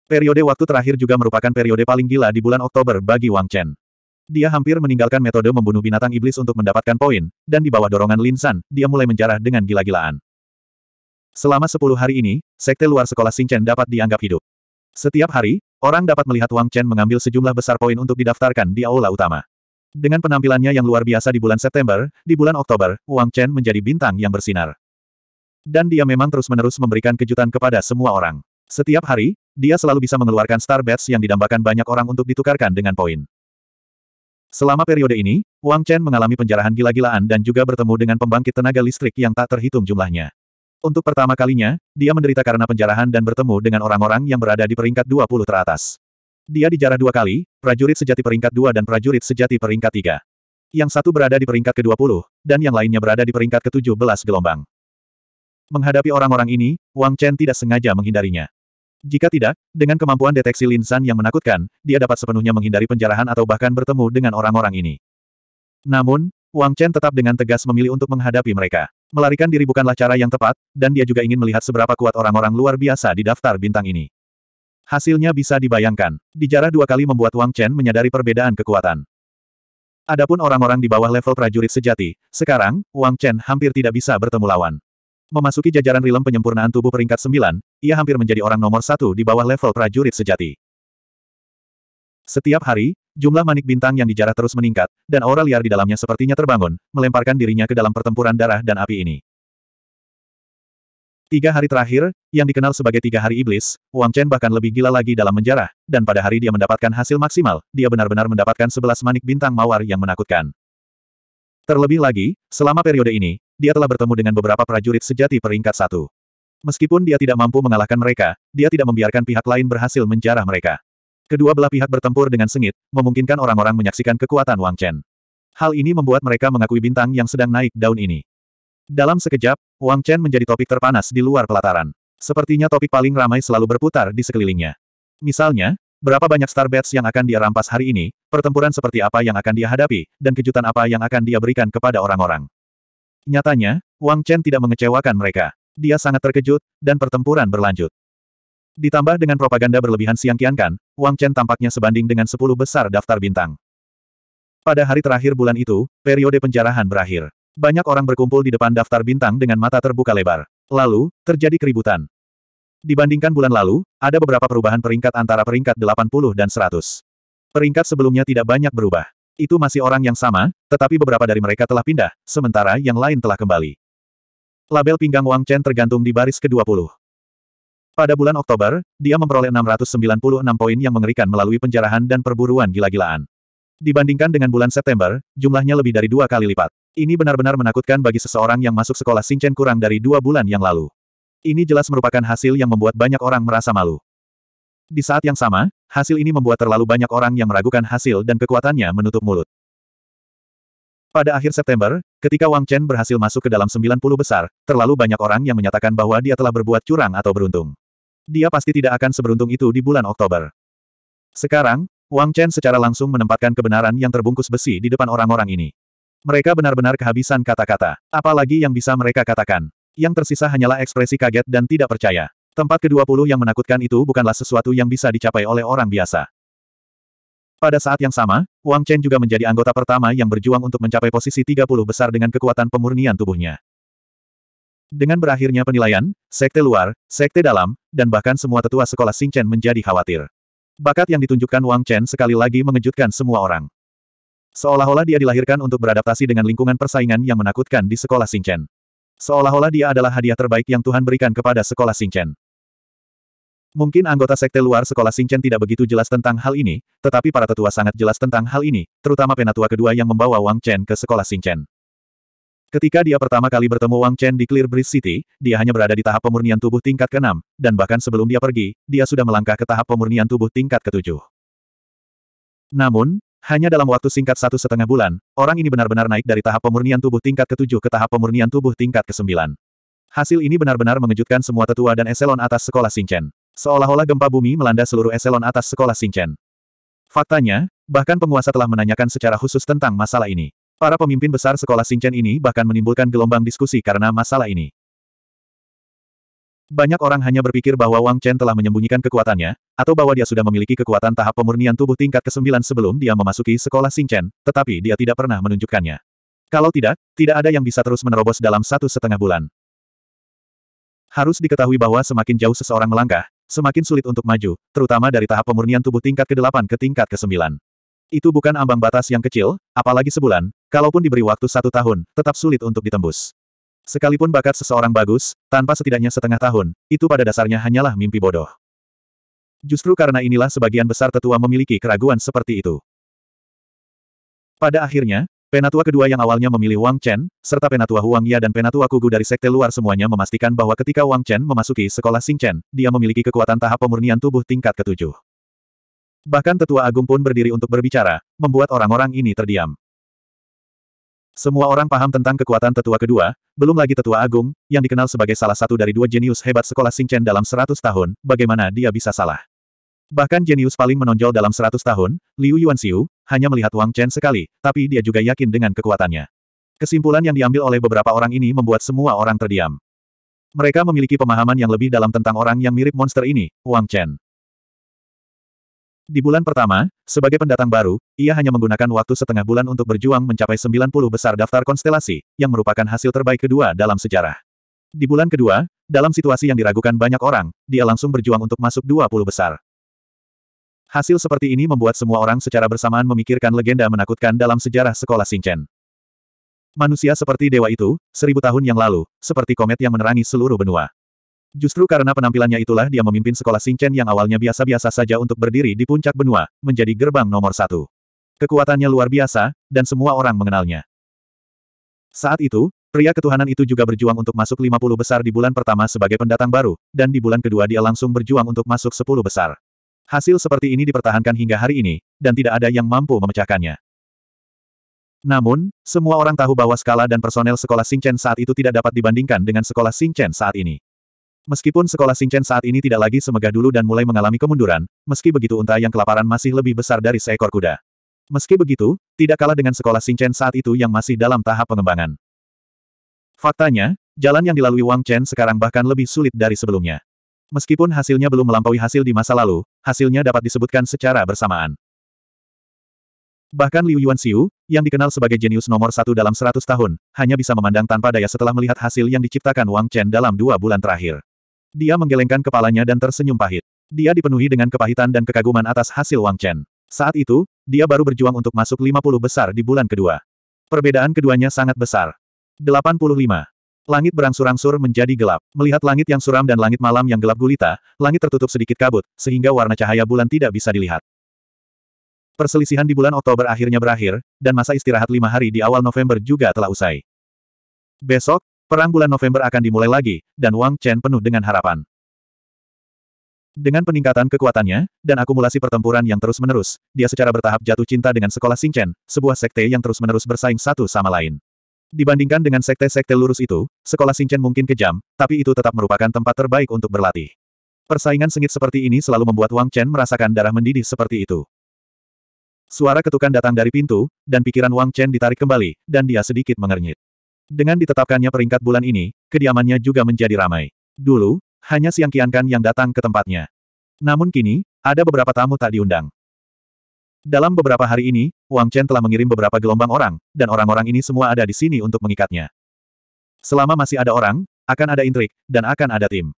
Periode waktu terakhir juga merupakan periode paling gila di bulan Oktober bagi Wang Chen. Dia hampir meninggalkan metode membunuh binatang iblis untuk mendapatkan poin, dan di bawah dorongan Lin San, dia mulai menjarah dengan gila-gilaan. Selama 10 hari ini, sekte luar sekolah Xing Chen dapat dianggap hidup. Setiap hari, orang dapat melihat Wang Chen mengambil sejumlah besar poin untuk didaftarkan di aula utama. Dengan penampilannya yang luar biasa di bulan September, di bulan Oktober, Wang Chen menjadi bintang yang bersinar. Dan dia memang terus-menerus memberikan kejutan kepada semua orang. Setiap hari, dia selalu bisa mengeluarkan Star bets yang didambakan banyak orang untuk ditukarkan dengan poin. Selama periode ini, Wang Chen mengalami penjarahan gila-gilaan dan juga bertemu dengan pembangkit tenaga listrik yang tak terhitung jumlahnya. Untuk pertama kalinya, dia menderita karena penjarahan dan bertemu dengan orang-orang yang berada di peringkat 20 teratas. Dia dijarah dua kali, prajurit sejati peringkat 2 dan prajurit sejati peringkat 3. Yang satu berada di peringkat ke-20, dan yang lainnya berada di peringkat ke-17 gelombang. Menghadapi orang-orang ini, Wang Chen tidak sengaja menghindarinya. Jika tidak, dengan kemampuan deteksi linsan yang menakutkan, dia dapat sepenuhnya menghindari penjarahan atau bahkan bertemu dengan orang-orang ini. Namun, Wang Chen tetap dengan tegas memilih untuk menghadapi mereka. Melarikan diri bukanlah cara yang tepat, dan dia juga ingin melihat seberapa kuat orang-orang luar biasa di daftar bintang ini. Hasilnya bisa dibayangkan. Dijarah dua kali membuat Wang Chen menyadari perbedaan kekuatan. Adapun orang-orang di bawah level prajurit sejati, sekarang, Wang Chen hampir tidak bisa bertemu lawan. Memasuki jajaran rilem penyempurnaan tubuh peringkat 9, ia hampir menjadi orang nomor satu di bawah level prajurit sejati. Setiap hari, jumlah manik bintang yang dijarah terus meningkat, dan aura liar di dalamnya sepertinya terbangun, melemparkan dirinya ke dalam pertempuran darah dan api ini. Tiga hari terakhir, yang dikenal sebagai tiga hari iblis, Wang Chen bahkan lebih gila lagi dalam menjarah, dan pada hari dia mendapatkan hasil maksimal, dia benar-benar mendapatkan sebelas manik bintang mawar yang menakutkan. Terlebih lagi, selama periode ini, dia telah bertemu dengan beberapa prajurit sejati peringkat satu. Meskipun dia tidak mampu mengalahkan mereka, dia tidak membiarkan pihak lain berhasil menjarah mereka. Kedua belah pihak bertempur dengan sengit, memungkinkan orang-orang menyaksikan kekuatan Wang Chen. Hal ini membuat mereka mengakui bintang yang sedang naik daun ini. Dalam sekejap, Wang Chen menjadi topik terpanas di luar pelataran. Sepertinya topik paling ramai selalu berputar di sekelilingnya. Misalnya, Berapa banyak star starbats yang akan dia rampas hari ini, pertempuran seperti apa yang akan dia hadapi, dan kejutan apa yang akan dia berikan kepada orang-orang. Nyatanya, Wang Chen tidak mengecewakan mereka. Dia sangat terkejut, dan pertempuran berlanjut. Ditambah dengan propaganda berlebihan Siang kiankan, Wang Chen tampaknya sebanding dengan sepuluh besar daftar bintang. Pada hari terakhir bulan itu, periode penjarahan berakhir. Banyak orang berkumpul di depan daftar bintang dengan mata terbuka lebar. Lalu, terjadi keributan. Dibandingkan bulan lalu, ada beberapa perubahan peringkat antara peringkat 80 dan 100. Peringkat sebelumnya tidak banyak berubah. Itu masih orang yang sama, tetapi beberapa dari mereka telah pindah, sementara yang lain telah kembali. Label pinggang Wang Chen tergantung di baris ke-20. Pada bulan Oktober, dia memperoleh 696 poin yang mengerikan melalui penjarahan dan perburuan gila-gilaan. Dibandingkan dengan bulan September, jumlahnya lebih dari dua kali lipat. Ini benar-benar menakutkan bagi seseorang yang masuk sekolah Singchen kurang dari dua bulan yang lalu. Ini jelas merupakan hasil yang membuat banyak orang merasa malu. Di saat yang sama, hasil ini membuat terlalu banyak orang yang meragukan hasil dan kekuatannya menutup mulut. Pada akhir September, ketika Wang Chen berhasil masuk ke dalam 90 besar, terlalu banyak orang yang menyatakan bahwa dia telah berbuat curang atau beruntung. Dia pasti tidak akan seberuntung itu di bulan Oktober. Sekarang, Wang Chen secara langsung menempatkan kebenaran yang terbungkus besi di depan orang-orang ini. Mereka benar-benar kehabisan kata-kata. Apalagi yang bisa mereka katakan. Yang tersisa hanyalah ekspresi kaget dan tidak percaya. Tempat ke-20 yang menakutkan itu bukanlah sesuatu yang bisa dicapai oleh orang biasa. Pada saat yang sama, Wang Chen juga menjadi anggota pertama yang berjuang untuk mencapai posisi 30 besar dengan kekuatan pemurnian tubuhnya. Dengan berakhirnya penilaian, sekte luar, sekte dalam, dan bahkan semua tetua sekolah Xing Chen menjadi khawatir. Bakat yang ditunjukkan Wang Chen sekali lagi mengejutkan semua orang. Seolah-olah dia dilahirkan untuk beradaptasi dengan lingkungan persaingan yang menakutkan di sekolah Xing Chen. Seolah-olah dia adalah hadiah terbaik yang Tuhan berikan kepada sekolah Xing Chen. Mungkin anggota sekte luar sekolah Singchen tidak begitu jelas tentang hal ini, tetapi para tetua sangat jelas tentang hal ini, terutama penatua kedua yang membawa Wang Chen ke sekolah Singchen. Ketika dia pertama kali bertemu Wang Chen di Clear Breeze City, dia hanya berada di tahap pemurnian tubuh tingkat ke-6, dan bahkan sebelum dia pergi, dia sudah melangkah ke tahap pemurnian tubuh tingkat ke-7. Namun, hanya dalam waktu singkat satu setengah bulan, orang ini benar-benar naik dari tahap pemurnian tubuh tingkat ke-7 ke tahap pemurnian tubuh tingkat ke-9. Hasil ini benar-benar mengejutkan semua tetua dan eselon atas sekolah Singchen. Seolah-olah gempa bumi melanda seluruh eselon atas sekolah Xingchen. Faktanya, bahkan penguasa telah menanyakan secara khusus tentang masalah ini. Para pemimpin besar sekolah Xingchen ini bahkan menimbulkan gelombang diskusi karena masalah ini. Banyak orang hanya berpikir bahwa Wang Chen telah menyembunyikan kekuatannya, atau bahwa dia sudah memiliki kekuatan tahap pemurnian tubuh tingkat ke-9 sebelum dia memasuki sekolah Xingchen, tetapi dia tidak pernah menunjukkannya. Kalau tidak, tidak ada yang bisa terus menerobos dalam satu setengah bulan. Harus diketahui bahwa semakin jauh seseorang melangkah, semakin sulit untuk maju, terutama dari tahap pemurnian tubuh tingkat ke-8 ke tingkat ke-9. Itu bukan ambang batas yang kecil, apalagi sebulan, kalaupun diberi waktu satu tahun, tetap sulit untuk ditembus. Sekalipun bakat seseorang bagus, tanpa setidaknya setengah tahun, itu pada dasarnya hanyalah mimpi bodoh. Justru karena inilah sebagian besar tetua memiliki keraguan seperti itu. Pada akhirnya, Penatua kedua yang awalnya memilih Wang Chen, serta penatua Huang Ya dan penatua Kugu dari sekte luar semuanya memastikan bahwa ketika Wang Chen memasuki sekolah Sing Chen, dia memiliki kekuatan tahap pemurnian tubuh tingkat ketujuh. Bahkan tetua agung pun berdiri untuk berbicara, membuat orang-orang ini terdiam. Semua orang paham tentang kekuatan tetua kedua, belum lagi tetua agung, yang dikenal sebagai salah satu dari dua jenius hebat sekolah Sing Chen dalam seratus tahun, bagaimana dia bisa salah. Bahkan jenius paling menonjol dalam seratus tahun, Liu Yuanxiu, hanya melihat Wang Chen sekali, tapi dia juga yakin dengan kekuatannya. Kesimpulan yang diambil oleh beberapa orang ini membuat semua orang terdiam. Mereka memiliki pemahaman yang lebih dalam tentang orang yang mirip monster ini, Wang Chen. Di bulan pertama, sebagai pendatang baru, ia hanya menggunakan waktu setengah bulan untuk berjuang mencapai 90 besar daftar konstelasi, yang merupakan hasil terbaik kedua dalam sejarah. Di bulan kedua, dalam situasi yang diragukan banyak orang, dia langsung berjuang untuk masuk 20 besar. Hasil seperti ini membuat semua orang secara bersamaan memikirkan legenda menakutkan dalam sejarah sekolah Xingchen. Manusia seperti dewa itu, seribu tahun yang lalu, seperti komet yang menerangi seluruh benua. Justru karena penampilannya itulah dia memimpin sekolah Xingchen yang awalnya biasa-biasa saja untuk berdiri di puncak benua, menjadi gerbang nomor satu. Kekuatannya luar biasa, dan semua orang mengenalnya. Saat itu, pria ketuhanan itu juga berjuang untuk masuk 50 besar di bulan pertama sebagai pendatang baru, dan di bulan kedua dia langsung berjuang untuk masuk 10 besar. Hasil seperti ini dipertahankan hingga hari ini, dan tidak ada yang mampu memecahkannya. Namun, semua orang tahu bahwa skala dan personel sekolah Singchen saat itu tidak dapat dibandingkan dengan sekolah Singchen saat ini. Meskipun sekolah Singchen saat ini tidak lagi semegah dulu dan mulai mengalami kemunduran, meski begitu unta yang kelaparan masih lebih besar dari seekor kuda. Meski begitu, tidak kalah dengan sekolah Singchen saat itu yang masih dalam tahap pengembangan. Faktanya, jalan yang dilalui Wang Chen sekarang bahkan lebih sulit dari sebelumnya. Meskipun hasilnya belum melampaui hasil di masa lalu, hasilnya dapat disebutkan secara bersamaan. Bahkan Liu Yuan Xiu, yang dikenal sebagai jenius nomor satu dalam seratus tahun, hanya bisa memandang tanpa daya setelah melihat hasil yang diciptakan Wang Chen dalam dua bulan terakhir. Dia menggelengkan kepalanya dan tersenyum pahit. Dia dipenuhi dengan kepahitan dan kekaguman atas hasil Wang Chen. Saat itu, dia baru berjuang untuk masuk 50 besar di bulan kedua. Perbedaan keduanya sangat besar. 85. Langit berangsur-angsur menjadi gelap. Melihat langit yang suram dan langit malam yang gelap gulita, langit tertutup sedikit kabut, sehingga warna cahaya bulan tidak bisa dilihat. Perselisihan di bulan Oktober akhirnya berakhir, dan masa istirahat lima hari di awal November juga telah usai. Besok, perang bulan November akan dimulai lagi, dan Wang Chen penuh dengan harapan. Dengan peningkatan kekuatannya, dan akumulasi pertempuran yang terus-menerus, dia secara bertahap jatuh cinta dengan sekolah Xingchen, sebuah sekte yang terus-menerus bersaing satu sama lain. Dibandingkan dengan sekte-sekte lurus itu, sekolah Xingchen mungkin kejam, tapi itu tetap merupakan tempat terbaik untuk berlatih. Persaingan sengit seperti ini selalu membuat Wang Chen merasakan darah mendidih seperti itu. Suara ketukan datang dari pintu, dan pikiran Wang Chen ditarik kembali, dan dia sedikit mengernyit. Dengan ditetapkannya peringkat bulan ini, kediamannya juga menjadi ramai. Dulu, hanya Siang Qiankan yang datang ke tempatnya. Namun kini, ada beberapa tamu tak diundang. Dalam beberapa hari ini, Wang Chen telah mengirim beberapa gelombang orang, dan orang-orang ini semua ada di sini untuk mengikatnya. Selama masih ada orang, akan ada intrik, dan akan ada tim.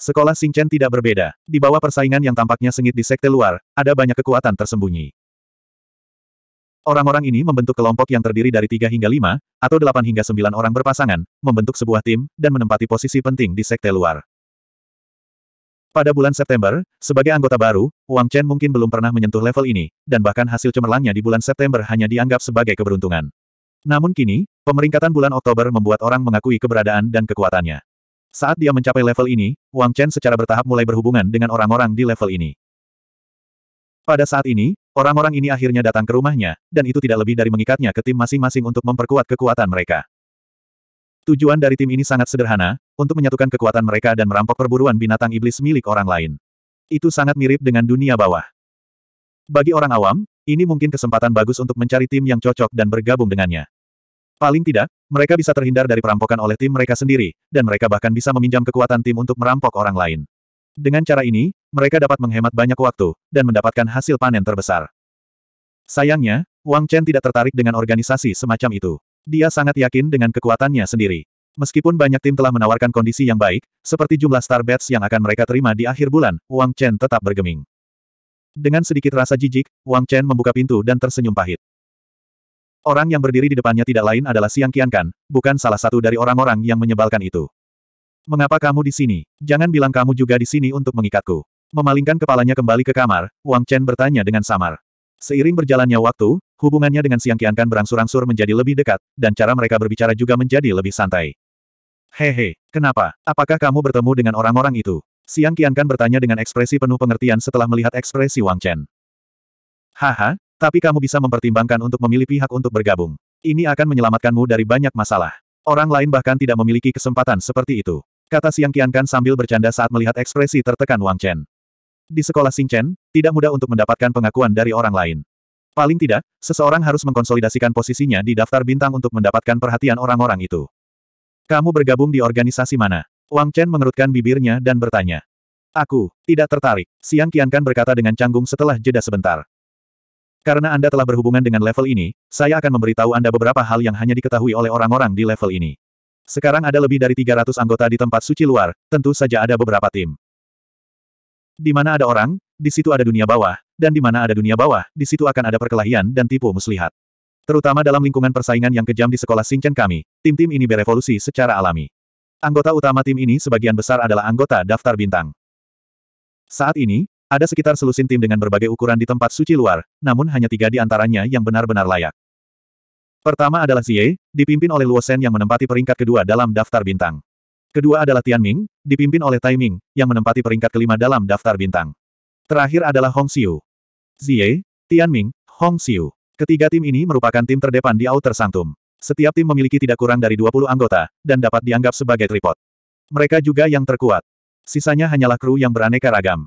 Sekolah Chen tidak berbeda. Di bawah persaingan yang tampaknya sengit di sekte luar, ada banyak kekuatan tersembunyi. Orang-orang ini membentuk kelompok yang terdiri dari 3 hingga 5, atau 8 hingga 9 orang berpasangan, membentuk sebuah tim, dan menempati posisi penting di sekte luar. Pada bulan September, sebagai anggota baru, Wang Chen mungkin belum pernah menyentuh level ini, dan bahkan hasil cemerlangnya di bulan September hanya dianggap sebagai keberuntungan. Namun kini, pemeringkatan bulan Oktober membuat orang mengakui keberadaan dan kekuatannya. Saat dia mencapai level ini, Wang Chen secara bertahap mulai berhubungan dengan orang-orang di level ini. Pada saat ini, orang-orang ini akhirnya datang ke rumahnya, dan itu tidak lebih dari mengikatnya ke tim masing-masing untuk memperkuat kekuatan mereka. Tujuan dari tim ini sangat sederhana, untuk menyatukan kekuatan mereka dan merampok perburuan binatang iblis milik orang lain. Itu sangat mirip dengan dunia bawah. Bagi orang awam, ini mungkin kesempatan bagus untuk mencari tim yang cocok dan bergabung dengannya. Paling tidak, mereka bisa terhindar dari perampokan oleh tim mereka sendiri, dan mereka bahkan bisa meminjam kekuatan tim untuk merampok orang lain. Dengan cara ini, mereka dapat menghemat banyak waktu, dan mendapatkan hasil panen terbesar. Sayangnya, Wang Chen tidak tertarik dengan organisasi semacam itu. Dia sangat yakin dengan kekuatannya sendiri. Meskipun banyak tim telah menawarkan kondisi yang baik, seperti jumlah star bets yang akan mereka terima di akhir bulan, Wang Chen tetap bergeming. Dengan sedikit rasa jijik, Wang Chen membuka pintu dan tersenyum pahit. Orang yang berdiri di depannya tidak lain adalah Siang Qiankan, bukan salah satu dari orang-orang yang menyebalkan itu. Mengapa kamu di sini? Jangan bilang kamu juga di sini untuk mengikatku. Memalingkan kepalanya kembali ke kamar, Wang Chen bertanya dengan samar. Seiring berjalannya waktu, hubungannya dengan Siang Kian Kan berangsur-angsur menjadi lebih dekat, dan cara mereka berbicara juga menjadi lebih santai. Hehe, kenapa? Apakah kamu bertemu dengan orang-orang itu? Siang Kian Kan bertanya dengan ekspresi penuh pengertian setelah melihat ekspresi Wang Chen. Haha, tapi kamu bisa mempertimbangkan untuk memilih pihak untuk bergabung. Ini akan menyelamatkanmu dari banyak masalah. Orang lain bahkan tidak memiliki kesempatan seperti itu. Kata Siang Kian Kan sambil bercanda saat melihat ekspresi tertekan Wang Chen. Di sekolah Chen, tidak mudah untuk mendapatkan pengakuan dari orang lain. Paling tidak, seseorang harus mengkonsolidasikan posisinya di daftar bintang untuk mendapatkan perhatian orang-orang itu. Kamu bergabung di organisasi mana? Wang Chen mengerutkan bibirnya dan bertanya. Aku, tidak tertarik, Siang Kian Kan berkata dengan canggung setelah jeda sebentar. Karena Anda telah berhubungan dengan level ini, saya akan memberitahu Anda beberapa hal yang hanya diketahui oleh orang-orang di level ini. Sekarang ada lebih dari 300 anggota di tempat suci luar, tentu saja ada beberapa tim. Di mana ada orang, di situ ada dunia bawah, dan di mana ada dunia bawah, di situ akan ada perkelahian dan tipu muslihat. Terutama dalam lingkungan persaingan yang kejam di sekolah Singchen kami, tim-tim ini berevolusi secara alami. Anggota utama tim ini sebagian besar adalah anggota daftar bintang. Saat ini, ada sekitar selusin tim dengan berbagai ukuran di tempat suci luar, namun hanya tiga di antaranya yang benar-benar layak. Pertama adalah Xie, dipimpin oleh Luosen yang menempati peringkat kedua dalam daftar bintang. Kedua adalah Tian Ming, dipimpin oleh Taiming, yang menempati peringkat kelima dalam daftar bintang. Terakhir adalah Hong Xiu. Zie, Ming, Hong Xiu. Ketiga tim ini merupakan tim terdepan di Outer Sanctum. Setiap tim memiliki tidak kurang dari 20 anggota, dan dapat dianggap sebagai tripod. Mereka juga yang terkuat. Sisanya hanyalah kru yang beraneka ragam.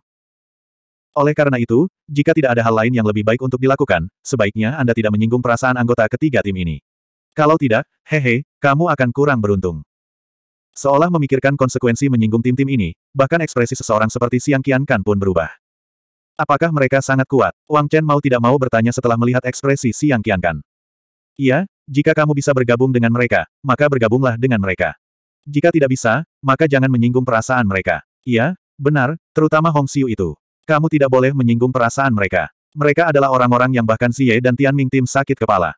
Oleh karena itu, jika tidak ada hal lain yang lebih baik untuk dilakukan, sebaiknya Anda tidak menyinggung perasaan anggota ketiga tim ini. Kalau tidak, hehe, kamu akan kurang beruntung. Seolah memikirkan konsekuensi menyinggung tim-tim ini, bahkan ekspresi seseorang seperti Siang Kian Kan pun berubah. Apakah mereka sangat kuat? Wang Chen mau tidak mau bertanya setelah melihat ekspresi Siang Kian Kan. Iya, jika kamu bisa bergabung dengan mereka, maka bergabunglah dengan mereka. Jika tidak bisa, maka jangan menyinggung perasaan mereka. Iya, benar, terutama Hong Xiu itu. Kamu tidak boleh menyinggung perasaan mereka. Mereka adalah orang-orang yang bahkan Xie dan Tian Ming tim sakit kepala.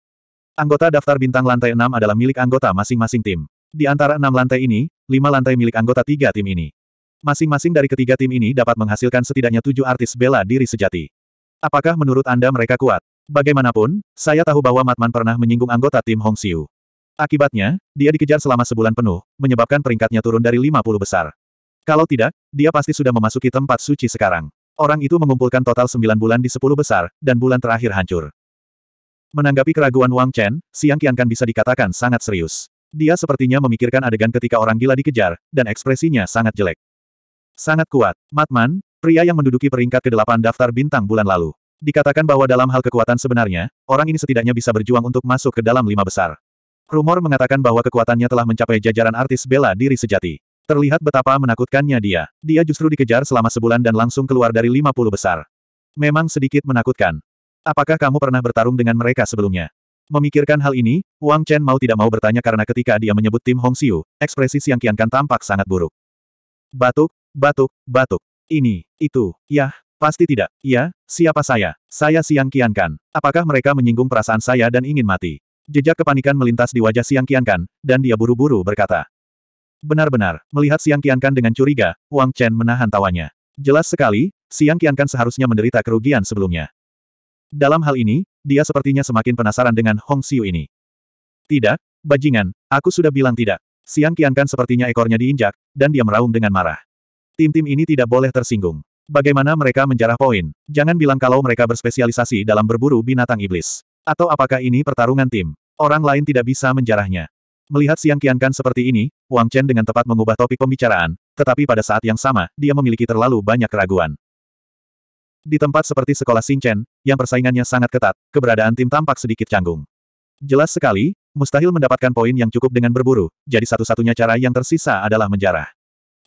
Anggota daftar bintang lantai 6 adalah milik anggota masing-masing tim. Di antara enam lantai ini, lima lantai milik anggota tiga tim ini. Masing-masing dari ketiga tim ini dapat menghasilkan setidaknya tujuh artis bela diri sejati. Apakah menurut Anda mereka kuat? Bagaimanapun, saya tahu bahwa Matman pernah menyinggung anggota tim Hong Siu. Akibatnya, dia dikejar selama sebulan penuh, menyebabkan peringkatnya turun dari 50 besar. Kalau tidak, dia pasti sudah memasuki tempat suci sekarang. Orang itu mengumpulkan total 9 bulan di 10 besar, dan bulan terakhir hancur. Menanggapi keraguan Wang Chen, Siang Qiankan bisa dikatakan sangat serius. Dia sepertinya memikirkan adegan ketika orang gila dikejar, dan ekspresinya sangat jelek. Sangat kuat. Matman, pria yang menduduki peringkat ke-8 daftar bintang bulan lalu. Dikatakan bahwa dalam hal kekuatan sebenarnya, orang ini setidaknya bisa berjuang untuk masuk ke dalam lima besar. Rumor mengatakan bahwa kekuatannya telah mencapai jajaran artis bela diri sejati. Terlihat betapa menakutkannya dia. Dia justru dikejar selama sebulan dan langsung keluar dari lima puluh besar. Memang sedikit menakutkan. Apakah kamu pernah bertarung dengan mereka sebelumnya? Memikirkan hal ini, Wang Chen mau tidak mau bertanya karena ketika dia menyebut tim Hong Xiu, ekspresi Siang Kian Kan tampak sangat buruk. Batuk, batuk, batuk. Ini, itu, ya, pasti tidak. Ya, siapa saya? Saya Siang Kian Kan. Apakah mereka menyinggung perasaan saya dan ingin mati? Jejak kepanikan melintas di wajah Siang Kian Kan, dan dia buru-buru berkata. Benar-benar, melihat Siang Kian Kan dengan curiga, Wang Chen menahan tawanya. Jelas sekali, Siang Kian Kan seharusnya menderita kerugian sebelumnya. Dalam hal ini, dia sepertinya semakin penasaran dengan Hong Xiu ini. Tidak, bajingan, aku sudah bilang tidak. Siang Kiankan sepertinya ekornya diinjak, dan dia meraung dengan marah. Tim-tim ini tidak boleh tersinggung. Bagaimana mereka menjarah poin? Jangan bilang kalau mereka berspesialisasi dalam berburu binatang iblis. Atau apakah ini pertarungan tim? Orang lain tidak bisa menjarahnya. Melihat Siang Kiankan seperti ini, Wang Chen dengan tepat mengubah topik pembicaraan, tetapi pada saat yang sama, dia memiliki terlalu banyak keraguan. Di tempat seperti sekolah Sinchen, yang persaingannya sangat ketat, keberadaan tim tampak sedikit canggung. Jelas sekali, mustahil mendapatkan poin yang cukup dengan berburu, jadi satu-satunya cara yang tersisa adalah menjarah.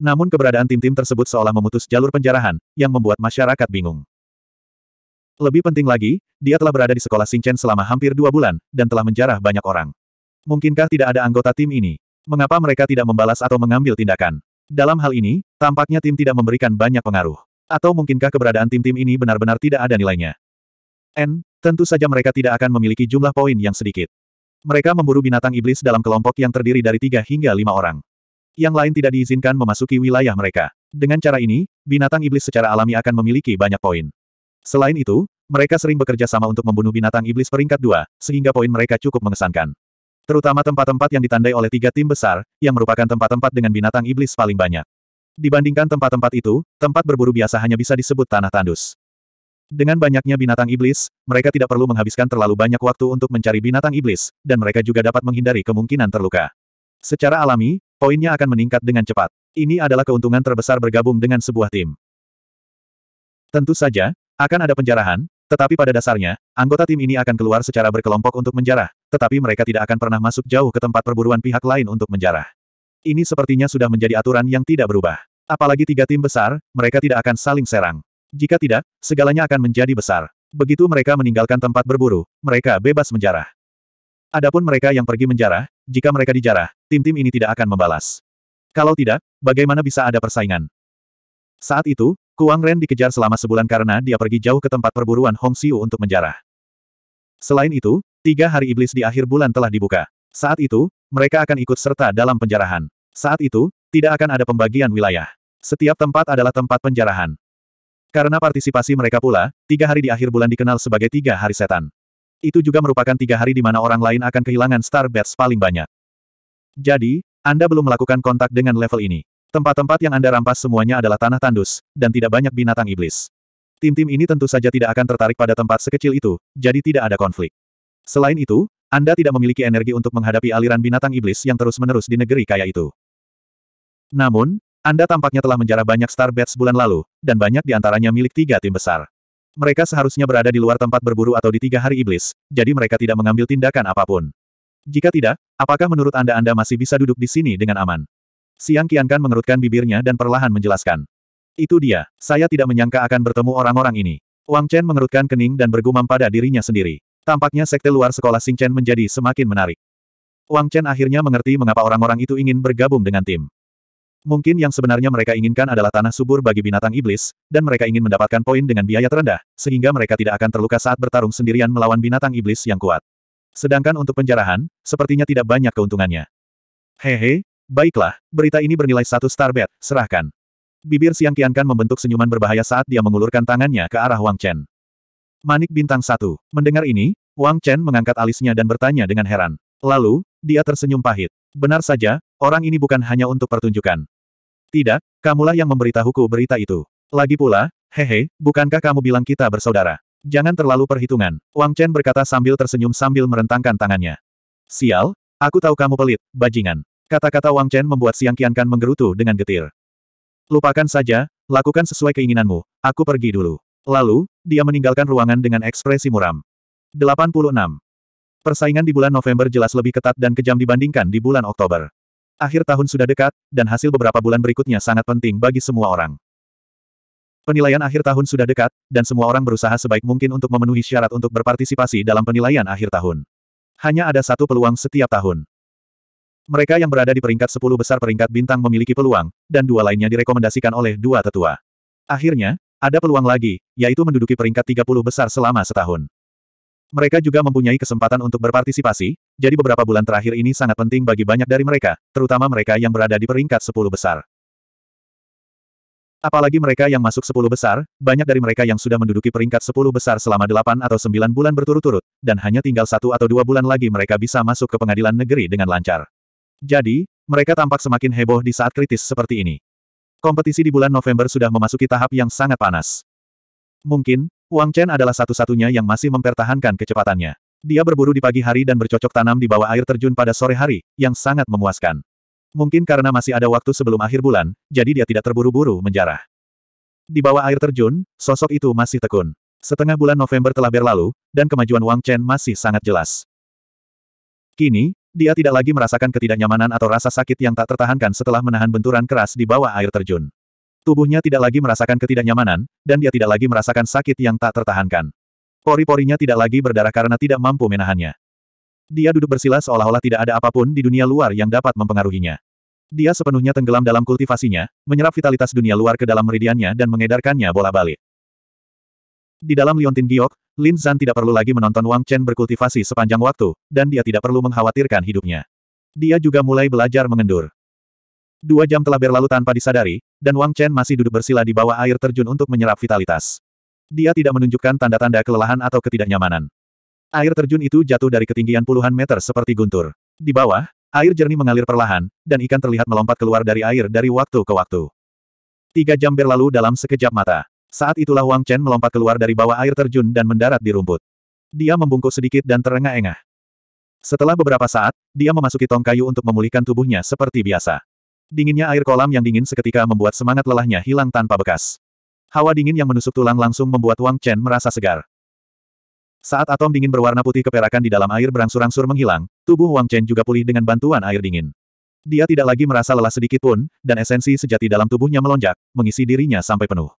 Namun keberadaan tim-tim tersebut seolah memutus jalur penjarahan, yang membuat masyarakat bingung. Lebih penting lagi, dia telah berada di sekolah Sinchen selama hampir dua bulan, dan telah menjarah banyak orang. Mungkinkah tidak ada anggota tim ini? Mengapa mereka tidak membalas atau mengambil tindakan? Dalam hal ini, tampaknya tim tidak memberikan banyak pengaruh. Atau mungkinkah keberadaan tim-tim ini benar-benar tidak ada nilainya? N, tentu saja mereka tidak akan memiliki jumlah poin yang sedikit. Mereka memburu binatang iblis dalam kelompok yang terdiri dari tiga hingga lima orang. Yang lain tidak diizinkan memasuki wilayah mereka. Dengan cara ini, binatang iblis secara alami akan memiliki banyak poin. Selain itu, mereka sering bekerja sama untuk membunuh binatang iblis peringkat dua, sehingga poin mereka cukup mengesankan. Terutama tempat-tempat yang ditandai oleh tiga tim besar, yang merupakan tempat-tempat dengan binatang iblis paling banyak. Dibandingkan tempat-tempat itu, tempat berburu biasa hanya bisa disebut tanah tandus. Dengan banyaknya binatang iblis, mereka tidak perlu menghabiskan terlalu banyak waktu untuk mencari binatang iblis, dan mereka juga dapat menghindari kemungkinan terluka. Secara alami, poinnya akan meningkat dengan cepat. Ini adalah keuntungan terbesar bergabung dengan sebuah tim. Tentu saja, akan ada penjarahan, tetapi pada dasarnya, anggota tim ini akan keluar secara berkelompok untuk menjarah, tetapi mereka tidak akan pernah masuk jauh ke tempat perburuan pihak lain untuk menjarah. Ini sepertinya sudah menjadi aturan yang tidak berubah. Apalagi tiga tim besar, mereka tidak akan saling serang. Jika tidak, segalanya akan menjadi besar. Begitu mereka meninggalkan tempat berburu, mereka bebas menjarah. Adapun mereka yang pergi menjarah, jika mereka dijarah, tim-tim ini tidak akan membalas. Kalau tidak, bagaimana bisa ada persaingan? Saat itu, Kuang Ren dikejar selama sebulan karena dia pergi jauh ke tempat perburuan Hong Xiu untuk menjarah. Selain itu, tiga hari iblis di akhir bulan telah dibuka. Saat itu, mereka akan ikut serta dalam penjarahan. Saat itu, tidak akan ada pembagian wilayah. Setiap tempat adalah tempat penjarahan. Karena partisipasi mereka pula, tiga hari di akhir bulan dikenal sebagai tiga hari setan. Itu juga merupakan tiga hari di mana orang lain akan kehilangan star bats paling banyak. Jadi, Anda belum melakukan kontak dengan level ini. Tempat-tempat yang Anda rampas semuanya adalah tanah tandus, dan tidak banyak binatang iblis. Tim-tim ini tentu saja tidak akan tertarik pada tempat sekecil itu, jadi tidak ada konflik. Selain itu, anda tidak memiliki energi untuk menghadapi aliran binatang iblis yang terus-menerus di negeri kaya itu. Namun, Anda tampaknya telah menjara banyak star bats bulan lalu, dan banyak di antaranya milik tiga tim besar. Mereka seharusnya berada di luar tempat berburu atau di tiga hari iblis, jadi mereka tidak mengambil tindakan apapun. Jika tidak, apakah menurut Anda Anda masih bisa duduk di sini dengan aman? Siang Kiankan mengerutkan bibirnya dan perlahan menjelaskan. Itu dia, saya tidak menyangka akan bertemu orang-orang ini. Wang Chen mengerutkan kening dan bergumam pada dirinya sendiri. Tampaknya sekte luar sekolah Sing Chen menjadi semakin menarik. Wang Chen akhirnya mengerti mengapa orang-orang itu ingin bergabung dengan tim. Mungkin yang sebenarnya mereka inginkan adalah tanah subur bagi binatang iblis, dan mereka ingin mendapatkan poin dengan biaya terendah, sehingga mereka tidak akan terluka saat bertarung sendirian melawan binatang iblis yang kuat. Sedangkan untuk penjarahan, sepertinya tidak banyak keuntungannya. Hehe, baiklah, berita ini bernilai satu star bet, serahkan. Bibir Siang Kiankan membentuk senyuman berbahaya saat dia mengulurkan tangannya ke arah Wang Chen. Manik bintang satu. Mendengar ini, Wang Chen mengangkat alisnya dan bertanya dengan heran. Lalu, dia tersenyum pahit. Benar saja, orang ini bukan hanya untuk pertunjukan. Tidak, kamulah yang memberitahuku berita itu. Lagi pula, hehe, bukankah kamu bilang kita bersaudara? Jangan terlalu perhitungan, Wang Chen berkata sambil tersenyum sambil merentangkan tangannya. Sial, aku tahu kamu pelit, bajingan. Kata-kata Wang Chen membuat Siang Kiankan menggerutu dengan getir. Lupakan saja, lakukan sesuai keinginanmu, aku pergi dulu. Lalu, dia meninggalkan ruangan dengan ekspresi muram. 86. Persaingan di bulan November jelas lebih ketat dan kejam dibandingkan di bulan Oktober. Akhir tahun sudah dekat, dan hasil beberapa bulan berikutnya sangat penting bagi semua orang. Penilaian akhir tahun sudah dekat, dan semua orang berusaha sebaik mungkin untuk memenuhi syarat untuk berpartisipasi dalam penilaian akhir tahun. Hanya ada satu peluang setiap tahun. Mereka yang berada di peringkat 10 besar peringkat bintang memiliki peluang, dan dua lainnya direkomendasikan oleh dua tetua. Akhirnya, ada peluang lagi, yaitu menduduki peringkat 30 besar selama setahun. Mereka juga mempunyai kesempatan untuk berpartisipasi, jadi beberapa bulan terakhir ini sangat penting bagi banyak dari mereka, terutama mereka yang berada di peringkat 10 besar. Apalagi mereka yang masuk 10 besar, banyak dari mereka yang sudah menduduki peringkat 10 besar selama 8 atau 9 bulan berturut-turut, dan hanya tinggal satu atau dua bulan lagi mereka bisa masuk ke pengadilan negeri dengan lancar. Jadi, mereka tampak semakin heboh di saat kritis seperti ini. Kompetisi di bulan November sudah memasuki tahap yang sangat panas. Mungkin, Wang Chen adalah satu-satunya yang masih mempertahankan kecepatannya. Dia berburu di pagi hari dan bercocok tanam di bawah air terjun pada sore hari, yang sangat memuaskan. Mungkin karena masih ada waktu sebelum akhir bulan, jadi dia tidak terburu-buru menjarah. Di bawah air terjun, sosok itu masih tekun. Setengah bulan November telah berlalu, dan kemajuan Wang Chen masih sangat jelas. Kini, dia tidak lagi merasakan ketidaknyamanan atau rasa sakit yang tak tertahankan setelah menahan benturan keras di bawah air terjun. Tubuhnya tidak lagi merasakan ketidaknyamanan, dan dia tidak lagi merasakan sakit yang tak tertahankan. Pori-porinya tidak lagi berdarah karena tidak mampu menahannya. Dia duduk bersila seolah-olah tidak ada apapun di dunia luar yang dapat mempengaruhinya. Dia sepenuhnya tenggelam dalam kultivasinya, menyerap vitalitas dunia luar ke dalam meridiannya dan mengedarkannya bola balik. Di dalam liontin giok, Lin Zhan tidak perlu lagi menonton Wang Chen berkultivasi sepanjang waktu, dan dia tidak perlu mengkhawatirkan hidupnya. Dia juga mulai belajar mengendur. Dua jam telah berlalu tanpa disadari, dan Wang Chen masih duduk bersila di bawah air terjun untuk menyerap vitalitas. Dia tidak menunjukkan tanda-tanda kelelahan atau ketidaknyamanan. Air terjun itu jatuh dari ketinggian puluhan meter seperti guntur. Di bawah, air jernih mengalir perlahan, dan ikan terlihat melompat keluar dari air dari waktu ke waktu. Tiga jam berlalu dalam sekejap mata. Saat itulah Wang Chen melompat keluar dari bawah air terjun dan mendarat di rumput. Dia membungkuk sedikit dan terengah-engah. Setelah beberapa saat, dia memasuki tong kayu untuk memulihkan tubuhnya seperti biasa. Dinginnya air kolam yang dingin seketika membuat semangat lelahnya hilang tanpa bekas. Hawa dingin yang menusuk tulang langsung membuat Wang Chen merasa segar. Saat atom dingin berwarna putih keperakan di dalam air berangsur-angsur menghilang, tubuh Wang Chen juga pulih dengan bantuan air dingin. Dia tidak lagi merasa lelah sedikit pun, dan esensi sejati dalam tubuhnya melonjak, mengisi dirinya sampai penuh.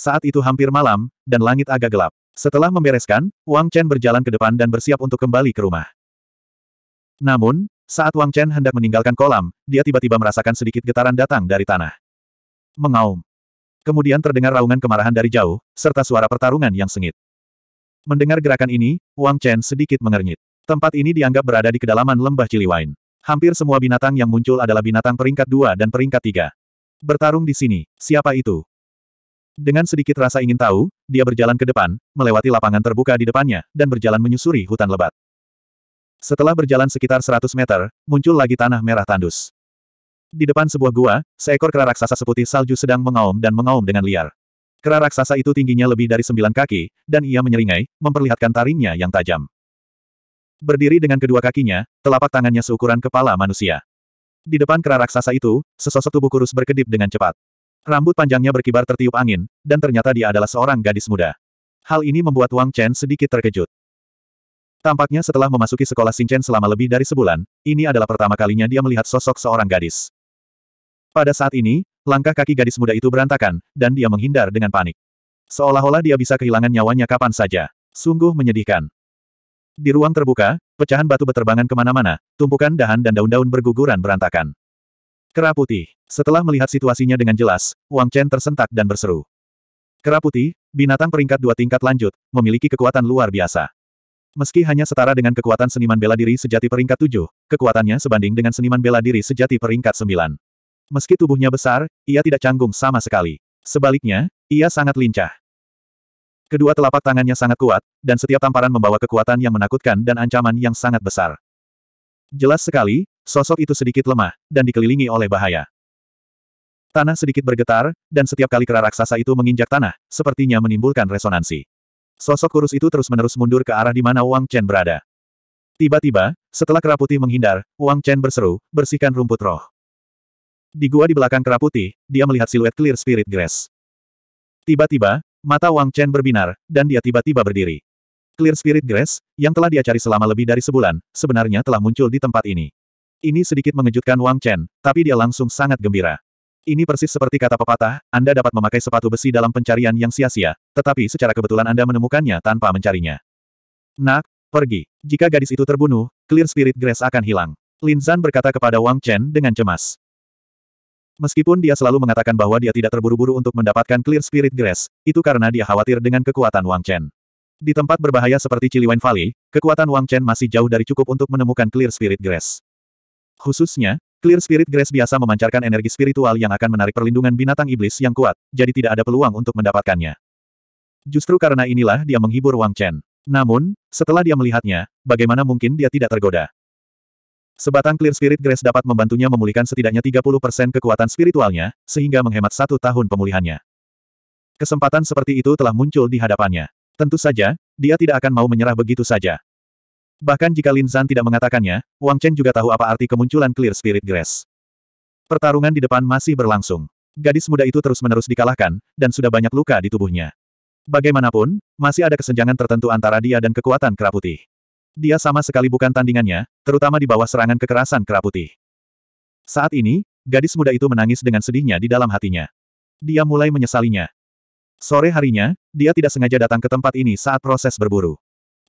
Saat itu hampir malam, dan langit agak gelap. Setelah membereskan, Wang Chen berjalan ke depan dan bersiap untuk kembali ke rumah. Namun, saat Wang Chen hendak meninggalkan kolam, dia tiba-tiba merasakan sedikit getaran datang dari tanah. Mengaum. Kemudian terdengar raungan kemarahan dari jauh, serta suara pertarungan yang sengit. Mendengar gerakan ini, Wang Chen sedikit mengernyit. Tempat ini dianggap berada di kedalaman lembah Ciliwain. Hampir semua binatang yang muncul adalah binatang peringkat dua dan peringkat tiga. Bertarung di sini, siapa itu? Dengan sedikit rasa ingin tahu, dia berjalan ke depan, melewati lapangan terbuka di depannya, dan berjalan menyusuri hutan lebat. Setelah berjalan sekitar 100 meter, muncul lagi tanah merah tandus. Di depan sebuah gua, seekor kera raksasa seputih salju sedang mengaum dan mengaum dengan liar. Kera raksasa itu tingginya lebih dari sembilan kaki, dan ia menyeringai, memperlihatkan taringnya yang tajam. Berdiri dengan kedua kakinya, telapak tangannya seukuran kepala manusia. Di depan kera raksasa itu, sesosok tubuh kurus berkedip dengan cepat. Rambut panjangnya berkibar tertiup angin, dan ternyata dia adalah seorang gadis muda. Hal ini membuat Wang Chen sedikit terkejut. Tampaknya setelah memasuki sekolah Chen selama lebih dari sebulan, ini adalah pertama kalinya dia melihat sosok seorang gadis. Pada saat ini, langkah kaki gadis muda itu berantakan, dan dia menghindar dengan panik. Seolah-olah dia bisa kehilangan nyawanya kapan saja. Sungguh menyedihkan. Di ruang terbuka, pecahan batu beterbangan kemana-mana, tumpukan dahan dan daun-daun berguguran berantakan. Kera putih. Setelah melihat situasinya dengan jelas, Wang Chen tersentak dan berseru. Kera putih, binatang peringkat dua tingkat lanjut, memiliki kekuatan luar biasa. Meski hanya setara dengan kekuatan seniman bela diri sejati peringkat tujuh, kekuatannya sebanding dengan seniman bela diri sejati peringkat sembilan. Meski tubuhnya besar, ia tidak canggung sama sekali. Sebaliknya, ia sangat lincah. Kedua telapak tangannya sangat kuat, dan setiap tamparan membawa kekuatan yang menakutkan dan ancaman yang sangat besar. Jelas sekali, sosok itu sedikit lemah, dan dikelilingi oleh bahaya. Tanah sedikit bergetar, dan setiap kali kera raksasa itu menginjak tanah, sepertinya menimbulkan resonansi. Sosok kurus itu terus-menerus mundur ke arah di mana Wang Chen berada. Tiba-tiba, setelah kera putih menghindar, Wang Chen berseru, bersihkan rumput roh. Di gua di belakang kera putih, dia melihat siluet clear spirit grass. Tiba-tiba, mata Wang Chen berbinar, dan dia tiba-tiba berdiri. Clear Spirit Grass, yang telah dia cari selama lebih dari sebulan, sebenarnya telah muncul di tempat ini. Ini sedikit mengejutkan Wang Chen, tapi dia langsung sangat gembira. Ini persis seperti kata pepatah, Anda dapat memakai sepatu besi dalam pencarian yang sia-sia, tetapi secara kebetulan Anda menemukannya tanpa mencarinya. Nak, pergi. Jika gadis itu terbunuh, clear spirit grace akan hilang. Lin Zan berkata kepada Wang Chen dengan cemas. Meskipun dia selalu mengatakan bahwa dia tidak terburu-buru untuk mendapatkan clear spirit grace, itu karena dia khawatir dengan kekuatan Wang Chen. Di tempat berbahaya seperti Ciliwan Valley, kekuatan Wang Chen masih jauh dari cukup untuk menemukan clear spirit grace. Khususnya, Clear Spirit Grace biasa memancarkan energi spiritual yang akan menarik perlindungan binatang iblis yang kuat, jadi tidak ada peluang untuk mendapatkannya. Justru karena inilah dia menghibur Wang Chen. Namun, setelah dia melihatnya, bagaimana mungkin dia tidak tergoda? Sebatang Clear Spirit Grace dapat membantunya memulihkan setidaknya 30% kekuatan spiritualnya, sehingga menghemat satu tahun pemulihannya. Kesempatan seperti itu telah muncul di hadapannya. Tentu saja, dia tidak akan mau menyerah begitu saja. Bahkan jika Lin Zhan tidak mengatakannya, Wang Chen juga tahu apa arti kemunculan Clear Spirit Grass. Pertarungan di depan masih berlangsung. Gadis muda itu terus-menerus dikalahkan, dan sudah banyak luka di tubuhnya. Bagaimanapun, masih ada kesenjangan tertentu antara dia dan kekuatan keraputi. Dia sama sekali bukan tandingannya, terutama di bawah serangan kekerasan keraputi. Saat ini, gadis muda itu menangis dengan sedihnya di dalam hatinya. Dia mulai menyesalinya. Sore harinya, dia tidak sengaja datang ke tempat ini saat proses berburu.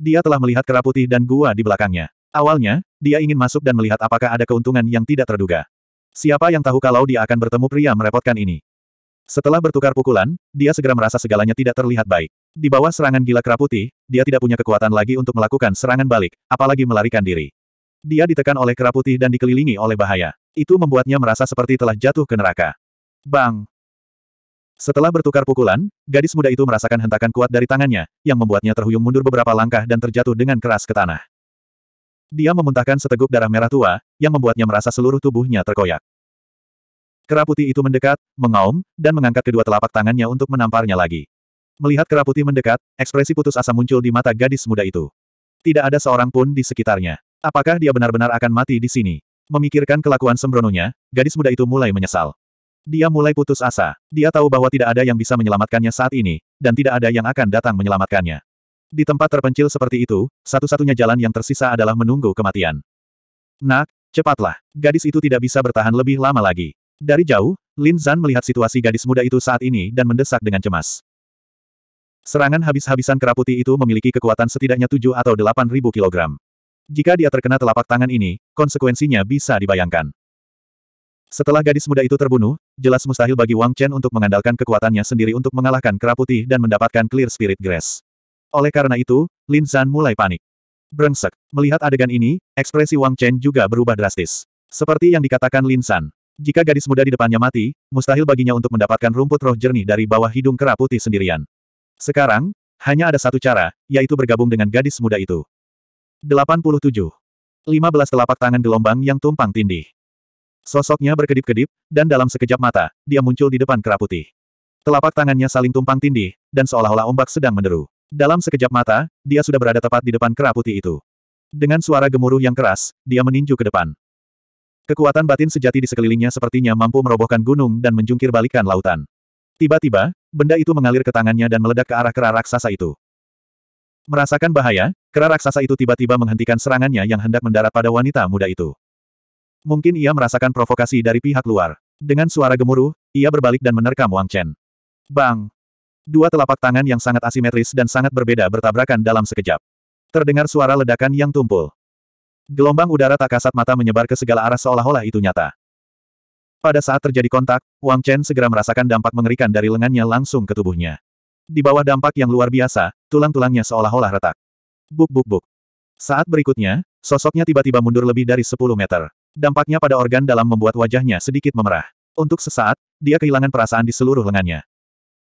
Dia telah melihat kera putih dan gua di belakangnya. Awalnya, dia ingin masuk dan melihat apakah ada keuntungan yang tidak terduga. Siapa yang tahu kalau dia akan bertemu pria merepotkan ini? Setelah bertukar pukulan, dia segera merasa segalanya tidak terlihat baik. Di bawah serangan gila kera putih, dia tidak punya kekuatan lagi untuk melakukan serangan balik, apalagi melarikan diri. Dia ditekan oleh kera putih dan dikelilingi oleh bahaya. Itu membuatnya merasa seperti telah jatuh ke neraka. Bang! Setelah bertukar pukulan, gadis muda itu merasakan hentakan kuat dari tangannya, yang membuatnya terhuyung mundur beberapa langkah dan terjatuh dengan keras ke tanah. Dia memuntahkan seteguk darah merah tua, yang membuatnya merasa seluruh tubuhnya terkoyak. Kera putih itu mendekat, mengaum, dan mengangkat kedua telapak tangannya untuk menamparnya lagi. Melihat kera putih mendekat, ekspresi putus asa muncul di mata gadis muda itu. Tidak ada seorang pun di sekitarnya. Apakah dia benar-benar akan mati di sini? Memikirkan kelakuan sembrononya, gadis muda itu mulai menyesal. Dia mulai putus asa. Dia tahu bahwa tidak ada yang bisa menyelamatkannya saat ini, dan tidak ada yang akan datang menyelamatkannya. Di tempat terpencil seperti itu, satu-satunya jalan yang tersisa adalah menunggu kematian. Nak, cepatlah. Gadis itu tidak bisa bertahan lebih lama lagi. Dari jauh, Lin Zan melihat situasi gadis muda itu saat ini dan mendesak dengan cemas. Serangan habis-habisan keraputi itu memiliki kekuatan setidaknya 7 atau 8 ribu kilogram. Jika dia terkena telapak tangan ini, konsekuensinya bisa dibayangkan. Setelah gadis muda itu terbunuh, jelas mustahil bagi Wang Chen untuk mengandalkan kekuatannya sendiri untuk mengalahkan kera putih dan mendapatkan clear spirit grass. Oleh karena itu, Lin Zan mulai panik. Brengsek. Melihat adegan ini, ekspresi Wang Chen juga berubah drastis. Seperti yang dikatakan Lin Zan, Jika gadis muda di depannya mati, mustahil baginya untuk mendapatkan rumput roh jernih dari bawah hidung kera putih sendirian. Sekarang, hanya ada satu cara, yaitu bergabung dengan gadis muda itu. 87. 15 telapak tangan gelombang yang tumpang tindih. Sosoknya berkedip-kedip, dan dalam sekejap mata, dia muncul di depan kera putih. Telapak tangannya saling tumpang tindih, dan seolah-olah ombak sedang menderu. Dalam sekejap mata, dia sudah berada tepat di depan kera putih itu. Dengan suara gemuruh yang keras, dia meninju ke depan. Kekuatan batin sejati di sekelilingnya sepertinya mampu merobohkan gunung dan menjungkir balikan lautan. Tiba-tiba, benda itu mengalir ke tangannya dan meledak ke arah kera raksasa itu. Merasakan bahaya, kera raksasa itu tiba-tiba menghentikan serangannya yang hendak mendarat pada wanita muda itu. Mungkin ia merasakan provokasi dari pihak luar. Dengan suara gemuruh, ia berbalik dan menerkam Wang Chen. Bang! Dua telapak tangan yang sangat asimetris dan sangat berbeda bertabrakan dalam sekejap. Terdengar suara ledakan yang tumpul. Gelombang udara tak kasat mata menyebar ke segala arah seolah-olah itu nyata. Pada saat terjadi kontak, Wang Chen segera merasakan dampak mengerikan dari lengannya langsung ke tubuhnya. Di bawah dampak yang luar biasa, tulang-tulangnya seolah-olah retak. Buk buk buk. Saat berikutnya, sosoknya tiba-tiba mundur lebih dari 10 meter. Dampaknya pada organ dalam membuat wajahnya sedikit memerah. Untuk sesaat, dia kehilangan perasaan di seluruh lengannya.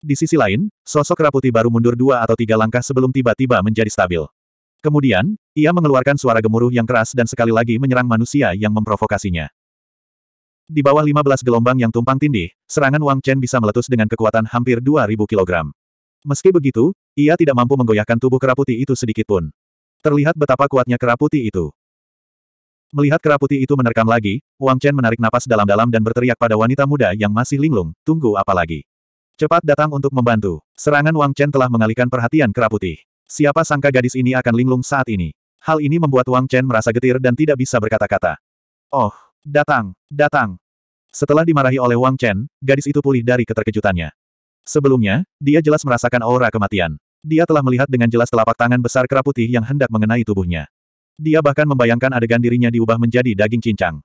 Di sisi lain, sosok keraputi baru mundur dua atau tiga langkah sebelum tiba-tiba menjadi stabil. Kemudian, ia mengeluarkan suara gemuruh yang keras dan sekali lagi menyerang manusia yang memprovokasinya. Di bawah 15 gelombang yang tumpang tindih, serangan Wang Chen bisa meletus dengan kekuatan hampir 2.000 kg. Meski begitu, ia tidak mampu menggoyahkan tubuh keraputi itu sedikitpun. Terlihat betapa kuatnya keraputi itu. Melihat kera putih itu menerkam lagi, Wang Chen menarik napas dalam-dalam dan berteriak pada wanita muda yang masih linglung, tunggu apa lagi? Cepat datang untuk membantu. Serangan Wang Chen telah mengalihkan perhatian kera putih. Siapa sangka gadis ini akan linglung saat ini? Hal ini membuat Wang Chen merasa getir dan tidak bisa berkata-kata. Oh, datang, datang. Setelah dimarahi oleh Wang Chen, gadis itu pulih dari keterkejutannya. Sebelumnya, dia jelas merasakan aura kematian. Dia telah melihat dengan jelas telapak tangan besar kera putih yang hendak mengenai tubuhnya. Dia bahkan membayangkan adegan dirinya diubah menjadi daging cincang.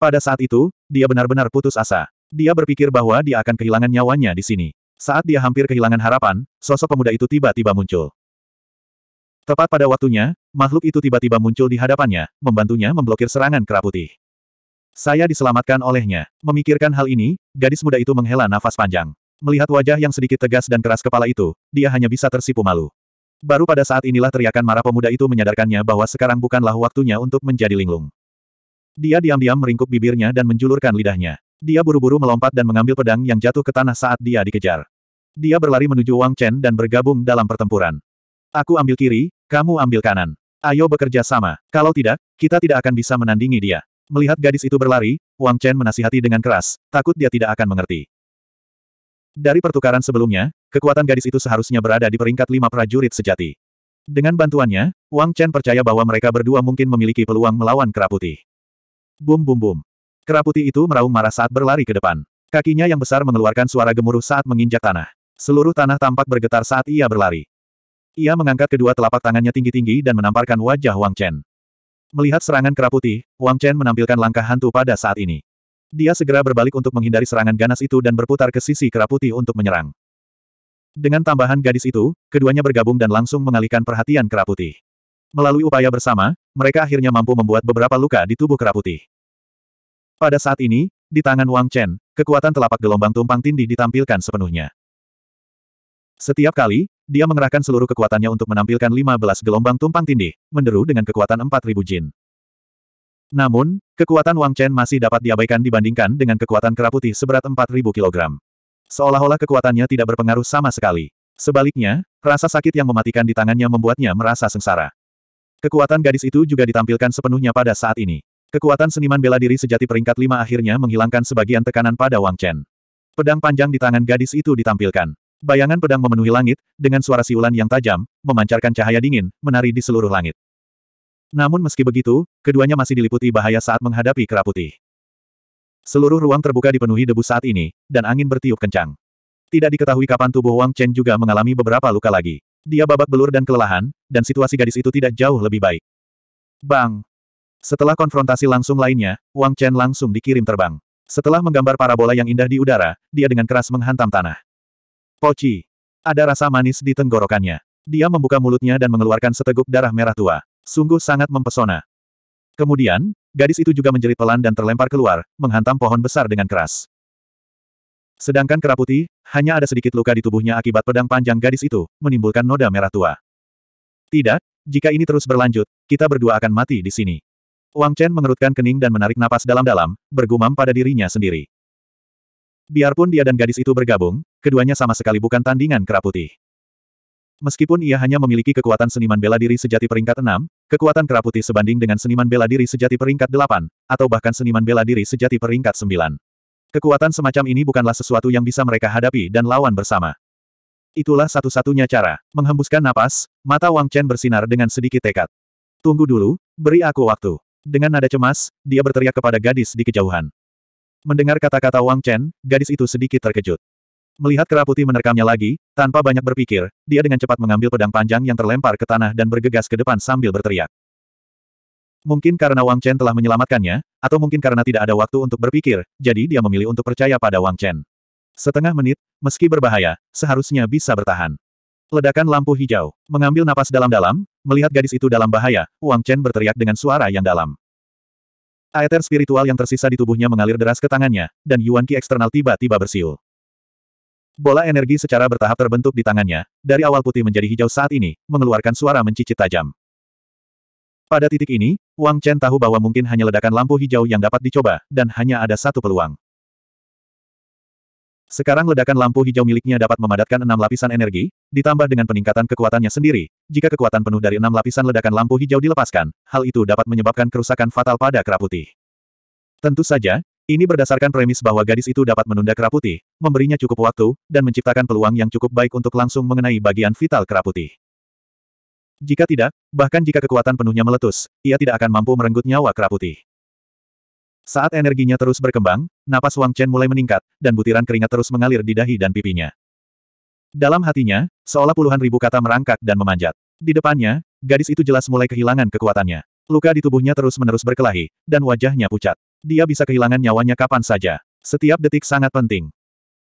Pada saat itu, dia benar-benar putus asa. Dia berpikir bahwa dia akan kehilangan nyawanya di sini. Saat dia hampir kehilangan harapan, sosok pemuda itu tiba-tiba muncul. Tepat pada waktunya, makhluk itu tiba-tiba muncul di hadapannya, membantunya memblokir serangan kera putih. Saya diselamatkan olehnya. Memikirkan hal ini, gadis muda itu menghela nafas panjang. Melihat wajah yang sedikit tegas dan keras kepala itu, dia hanya bisa tersipu malu. Baru pada saat inilah teriakan marah pemuda itu menyadarkannya bahwa sekarang bukanlah waktunya untuk menjadi linglung. Dia diam-diam meringkuk bibirnya dan menjulurkan lidahnya. Dia buru-buru melompat dan mengambil pedang yang jatuh ke tanah saat dia dikejar. Dia berlari menuju Wang Chen dan bergabung dalam pertempuran. Aku ambil kiri, kamu ambil kanan. Ayo bekerja sama. Kalau tidak, kita tidak akan bisa menandingi dia. Melihat gadis itu berlari, Wang Chen menasihati dengan keras, takut dia tidak akan mengerti. Dari pertukaran sebelumnya, kekuatan gadis itu seharusnya berada di peringkat lima prajurit sejati. Dengan bantuannya, Wang Chen percaya bahwa mereka berdua mungkin memiliki peluang melawan kera Bum bum bum. Kera itu meraung marah saat berlari ke depan. Kakinya yang besar mengeluarkan suara gemuruh saat menginjak tanah. Seluruh tanah tampak bergetar saat ia berlari. Ia mengangkat kedua telapak tangannya tinggi-tinggi dan menamparkan wajah Wang Chen. Melihat serangan kera Wang Chen menampilkan langkah hantu pada saat ini. Dia segera berbalik untuk menghindari serangan ganas itu dan berputar ke sisi kera untuk menyerang. Dengan tambahan gadis itu, keduanya bergabung dan langsung mengalihkan perhatian keraputi. Melalui upaya bersama, mereka akhirnya mampu membuat beberapa luka di tubuh keraputi. Pada saat ini, di tangan Wang Chen, kekuatan telapak gelombang tumpang tindih ditampilkan sepenuhnya. Setiap kali, dia mengerahkan seluruh kekuatannya untuk menampilkan 15 gelombang tumpang tindih, menderu dengan kekuatan 4000 jin. Namun, kekuatan Wang Chen masih dapat diabaikan dibandingkan dengan kekuatan keraputi putih seberat 4000 kilogram. Seolah-olah kekuatannya tidak berpengaruh sama sekali. Sebaliknya, rasa sakit yang mematikan di tangannya membuatnya merasa sengsara. Kekuatan gadis itu juga ditampilkan sepenuhnya pada saat ini. Kekuatan seniman bela diri sejati peringkat lima akhirnya menghilangkan sebagian tekanan pada Wang Chen. Pedang panjang di tangan gadis itu ditampilkan. Bayangan pedang memenuhi langit, dengan suara siulan yang tajam, memancarkan cahaya dingin, menari di seluruh langit. Namun meski begitu, keduanya masih diliputi bahaya saat menghadapi kera Seluruh ruang terbuka dipenuhi debu saat ini, dan angin bertiup kencang. Tidak diketahui kapan tubuh Wang Chen juga mengalami beberapa luka lagi. Dia babak belur dan kelelahan, dan situasi gadis itu tidak jauh lebih baik. Bang! Setelah konfrontasi langsung lainnya, Wang Chen langsung dikirim terbang. Setelah menggambar parabola yang indah di udara, dia dengan keras menghantam tanah. Poci! Ada rasa manis di tenggorokannya. Dia membuka mulutnya dan mengeluarkan seteguk darah merah tua. Sungguh sangat mempesona. Kemudian, gadis itu juga menjerit pelan dan terlempar keluar, menghantam pohon besar dengan keras. Sedangkan kera putih, hanya ada sedikit luka di tubuhnya akibat pedang panjang gadis itu, menimbulkan noda merah tua. Tidak, jika ini terus berlanjut, kita berdua akan mati di sini. Wang Chen mengerutkan kening dan menarik napas dalam-dalam, bergumam pada dirinya sendiri. Biarpun dia dan gadis itu bergabung, keduanya sama sekali bukan tandingan kera putih. Meskipun ia hanya memiliki kekuatan seniman bela diri sejati peringkat 6, kekuatan keraputi sebanding dengan seniman bela diri sejati peringkat 8, atau bahkan seniman bela diri sejati peringkat 9. Kekuatan semacam ini bukanlah sesuatu yang bisa mereka hadapi dan lawan bersama. Itulah satu-satunya cara. Menghembuskan napas, mata Wang Chen bersinar dengan sedikit tekad. Tunggu dulu, beri aku waktu. Dengan nada cemas, dia berteriak kepada gadis di kejauhan. Mendengar kata-kata Wang Chen, gadis itu sedikit terkejut. Melihat putih menerkamnya lagi, tanpa banyak berpikir, dia dengan cepat mengambil pedang panjang yang terlempar ke tanah dan bergegas ke depan sambil berteriak. Mungkin karena Wang Chen telah menyelamatkannya, atau mungkin karena tidak ada waktu untuk berpikir, jadi dia memilih untuk percaya pada Wang Chen. Setengah menit, meski berbahaya, seharusnya bisa bertahan. Ledakan lampu hijau, mengambil napas dalam-dalam, melihat gadis itu dalam bahaya, Wang Chen berteriak dengan suara yang dalam. Aether spiritual yang tersisa di tubuhnya mengalir deras ke tangannya, dan Yuan Qi eksternal tiba-tiba bersiul. Bola energi secara bertahap terbentuk di tangannya, dari awal putih menjadi hijau saat ini, mengeluarkan suara mencicit tajam. Pada titik ini, Wang Chen tahu bahwa mungkin hanya ledakan lampu hijau yang dapat dicoba, dan hanya ada satu peluang. Sekarang ledakan lampu hijau miliknya dapat memadatkan enam lapisan energi, ditambah dengan peningkatan kekuatannya sendiri, jika kekuatan penuh dari enam lapisan ledakan lampu hijau dilepaskan, hal itu dapat menyebabkan kerusakan fatal pada kera putih. Tentu saja, ini berdasarkan premis bahwa gadis itu dapat menunda kera putih, memberinya cukup waktu, dan menciptakan peluang yang cukup baik untuk langsung mengenai bagian vital kera putih. Jika tidak, bahkan jika kekuatan penuhnya meletus, ia tidak akan mampu merenggut nyawa kera putih. Saat energinya terus berkembang, napas Wang Chen mulai meningkat, dan butiran keringat terus mengalir di dahi dan pipinya. Dalam hatinya, seolah puluhan ribu kata merangkak dan memanjat. Di depannya, gadis itu jelas mulai kehilangan kekuatannya. Luka di tubuhnya terus-menerus berkelahi, dan wajahnya pucat. Dia bisa kehilangan nyawanya kapan saja. Setiap detik sangat penting.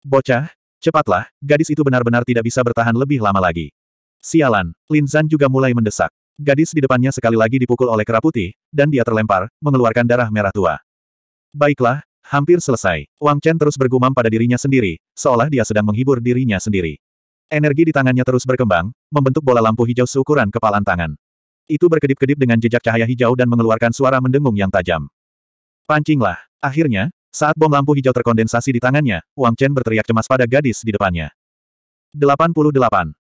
Bocah, cepatlah, gadis itu benar-benar tidak bisa bertahan lebih lama lagi. Sialan, Lin Zan juga mulai mendesak. Gadis di depannya sekali lagi dipukul oleh kera putih, dan dia terlempar, mengeluarkan darah merah tua. Baiklah, hampir selesai. Wang Chen terus bergumam pada dirinya sendiri, seolah dia sedang menghibur dirinya sendiri. Energi di tangannya terus berkembang, membentuk bola lampu hijau seukuran kepalan tangan. Itu berkedip-kedip dengan jejak cahaya hijau dan mengeluarkan suara mendengung yang tajam. Pancinglah. Akhirnya, saat bom lampu hijau terkondensasi di tangannya, Wang Chen berteriak cemas pada gadis di depannya. 88.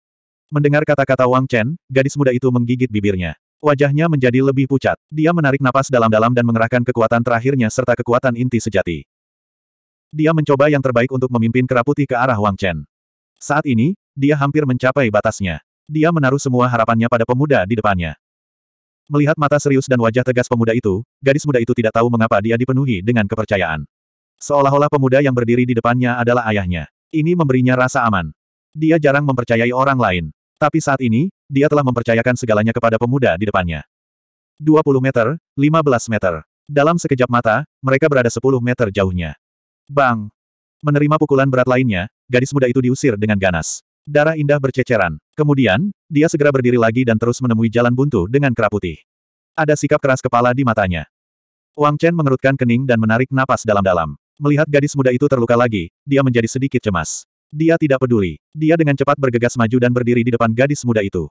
Mendengar kata-kata Wang Chen, gadis muda itu menggigit bibirnya. Wajahnya menjadi lebih pucat. Dia menarik napas dalam-dalam dan mengerahkan kekuatan terakhirnya serta kekuatan inti sejati. Dia mencoba yang terbaik untuk memimpin kera putih ke arah Wang Chen. Saat ini, dia hampir mencapai batasnya. Dia menaruh semua harapannya pada pemuda di depannya. Melihat mata serius dan wajah tegas pemuda itu, gadis muda itu tidak tahu mengapa dia dipenuhi dengan kepercayaan. Seolah-olah pemuda yang berdiri di depannya adalah ayahnya. Ini memberinya rasa aman. Dia jarang mempercayai orang lain. Tapi saat ini, dia telah mempercayakan segalanya kepada pemuda di depannya. 20 meter, 15 meter. Dalam sekejap mata, mereka berada 10 meter jauhnya. Bang! Menerima pukulan berat lainnya, gadis muda itu diusir dengan ganas. Darah indah berceceran. Kemudian, dia segera berdiri lagi dan terus menemui jalan buntu dengan kera putih. Ada sikap keras kepala di matanya. Wang Chen mengerutkan kening dan menarik napas dalam-dalam. Melihat gadis muda itu terluka lagi, dia menjadi sedikit cemas. Dia tidak peduli. Dia dengan cepat bergegas maju dan berdiri di depan gadis muda itu.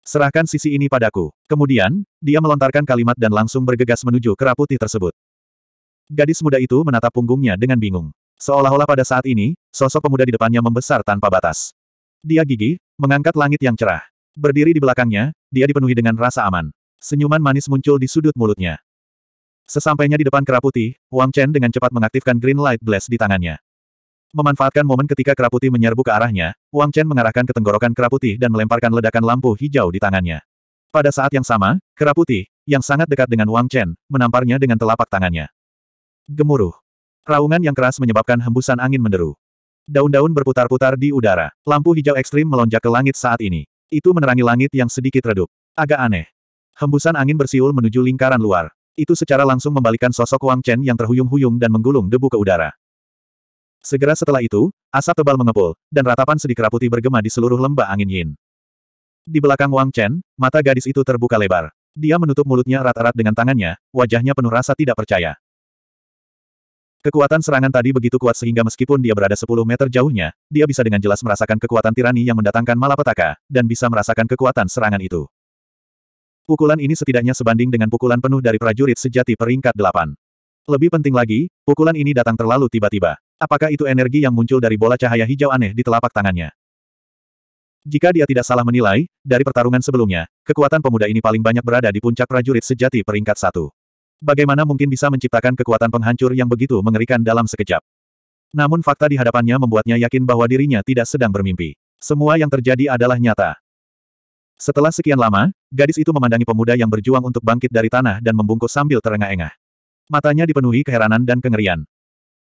Serahkan sisi ini padaku. Kemudian, dia melontarkan kalimat dan langsung bergegas menuju kera putih tersebut. Gadis muda itu menatap punggungnya dengan bingung. Seolah-olah pada saat ini, sosok pemuda di depannya membesar tanpa batas. Dia gigih, mengangkat langit yang cerah. Berdiri di belakangnya, dia dipenuhi dengan rasa aman. Senyuman manis muncul di sudut mulutnya. Sesampainya di depan kera Wang Chen dengan cepat mengaktifkan Green Light Blast di tangannya. Memanfaatkan momen ketika kera menyerbu ke arahnya, Wang Chen mengarahkan ke tenggorokan kera dan melemparkan ledakan lampu hijau di tangannya. Pada saat yang sama, kera yang sangat dekat dengan Wang Chen, menamparnya dengan telapak tangannya. Gemuruh. Raungan yang keras menyebabkan hembusan angin menderu. Daun-daun berputar-putar di udara. Lampu hijau ekstrim melonjak ke langit saat ini. Itu menerangi langit yang sedikit redup. Agak aneh. Hembusan angin bersiul menuju lingkaran luar. Itu secara langsung membalikan sosok Wang Chen yang terhuyung-huyung dan menggulung debu ke udara. Segera setelah itu, asap tebal mengepul, dan ratapan sedih keraputi bergema di seluruh lembah angin Yin. Di belakang Wang Chen, mata gadis itu terbuka lebar. Dia menutup mulutnya erat-erat dengan tangannya, wajahnya penuh rasa tidak percaya. Kekuatan serangan tadi begitu kuat sehingga meskipun dia berada 10 meter jauhnya, dia bisa dengan jelas merasakan kekuatan tirani yang mendatangkan malapetaka, dan bisa merasakan kekuatan serangan itu. Pukulan ini setidaknya sebanding dengan pukulan penuh dari prajurit sejati peringkat delapan. Lebih penting lagi, pukulan ini datang terlalu tiba-tiba. Apakah itu energi yang muncul dari bola cahaya hijau aneh di telapak tangannya? Jika dia tidak salah menilai, dari pertarungan sebelumnya, kekuatan pemuda ini paling banyak berada di puncak prajurit sejati peringkat satu. Bagaimana mungkin bisa menciptakan kekuatan penghancur yang begitu mengerikan dalam sekejap? Namun fakta di hadapannya membuatnya yakin bahwa dirinya tidak sedang bermimpi. Semua yang terjadi adalah nyata. Setelah sekian lama, gadis itu memandangi pemuda yang berjuang untuk bangkit dari tanah dan membungkuk sambil terengah-engah. Matanya dipenuhi keheranan dan kengerian.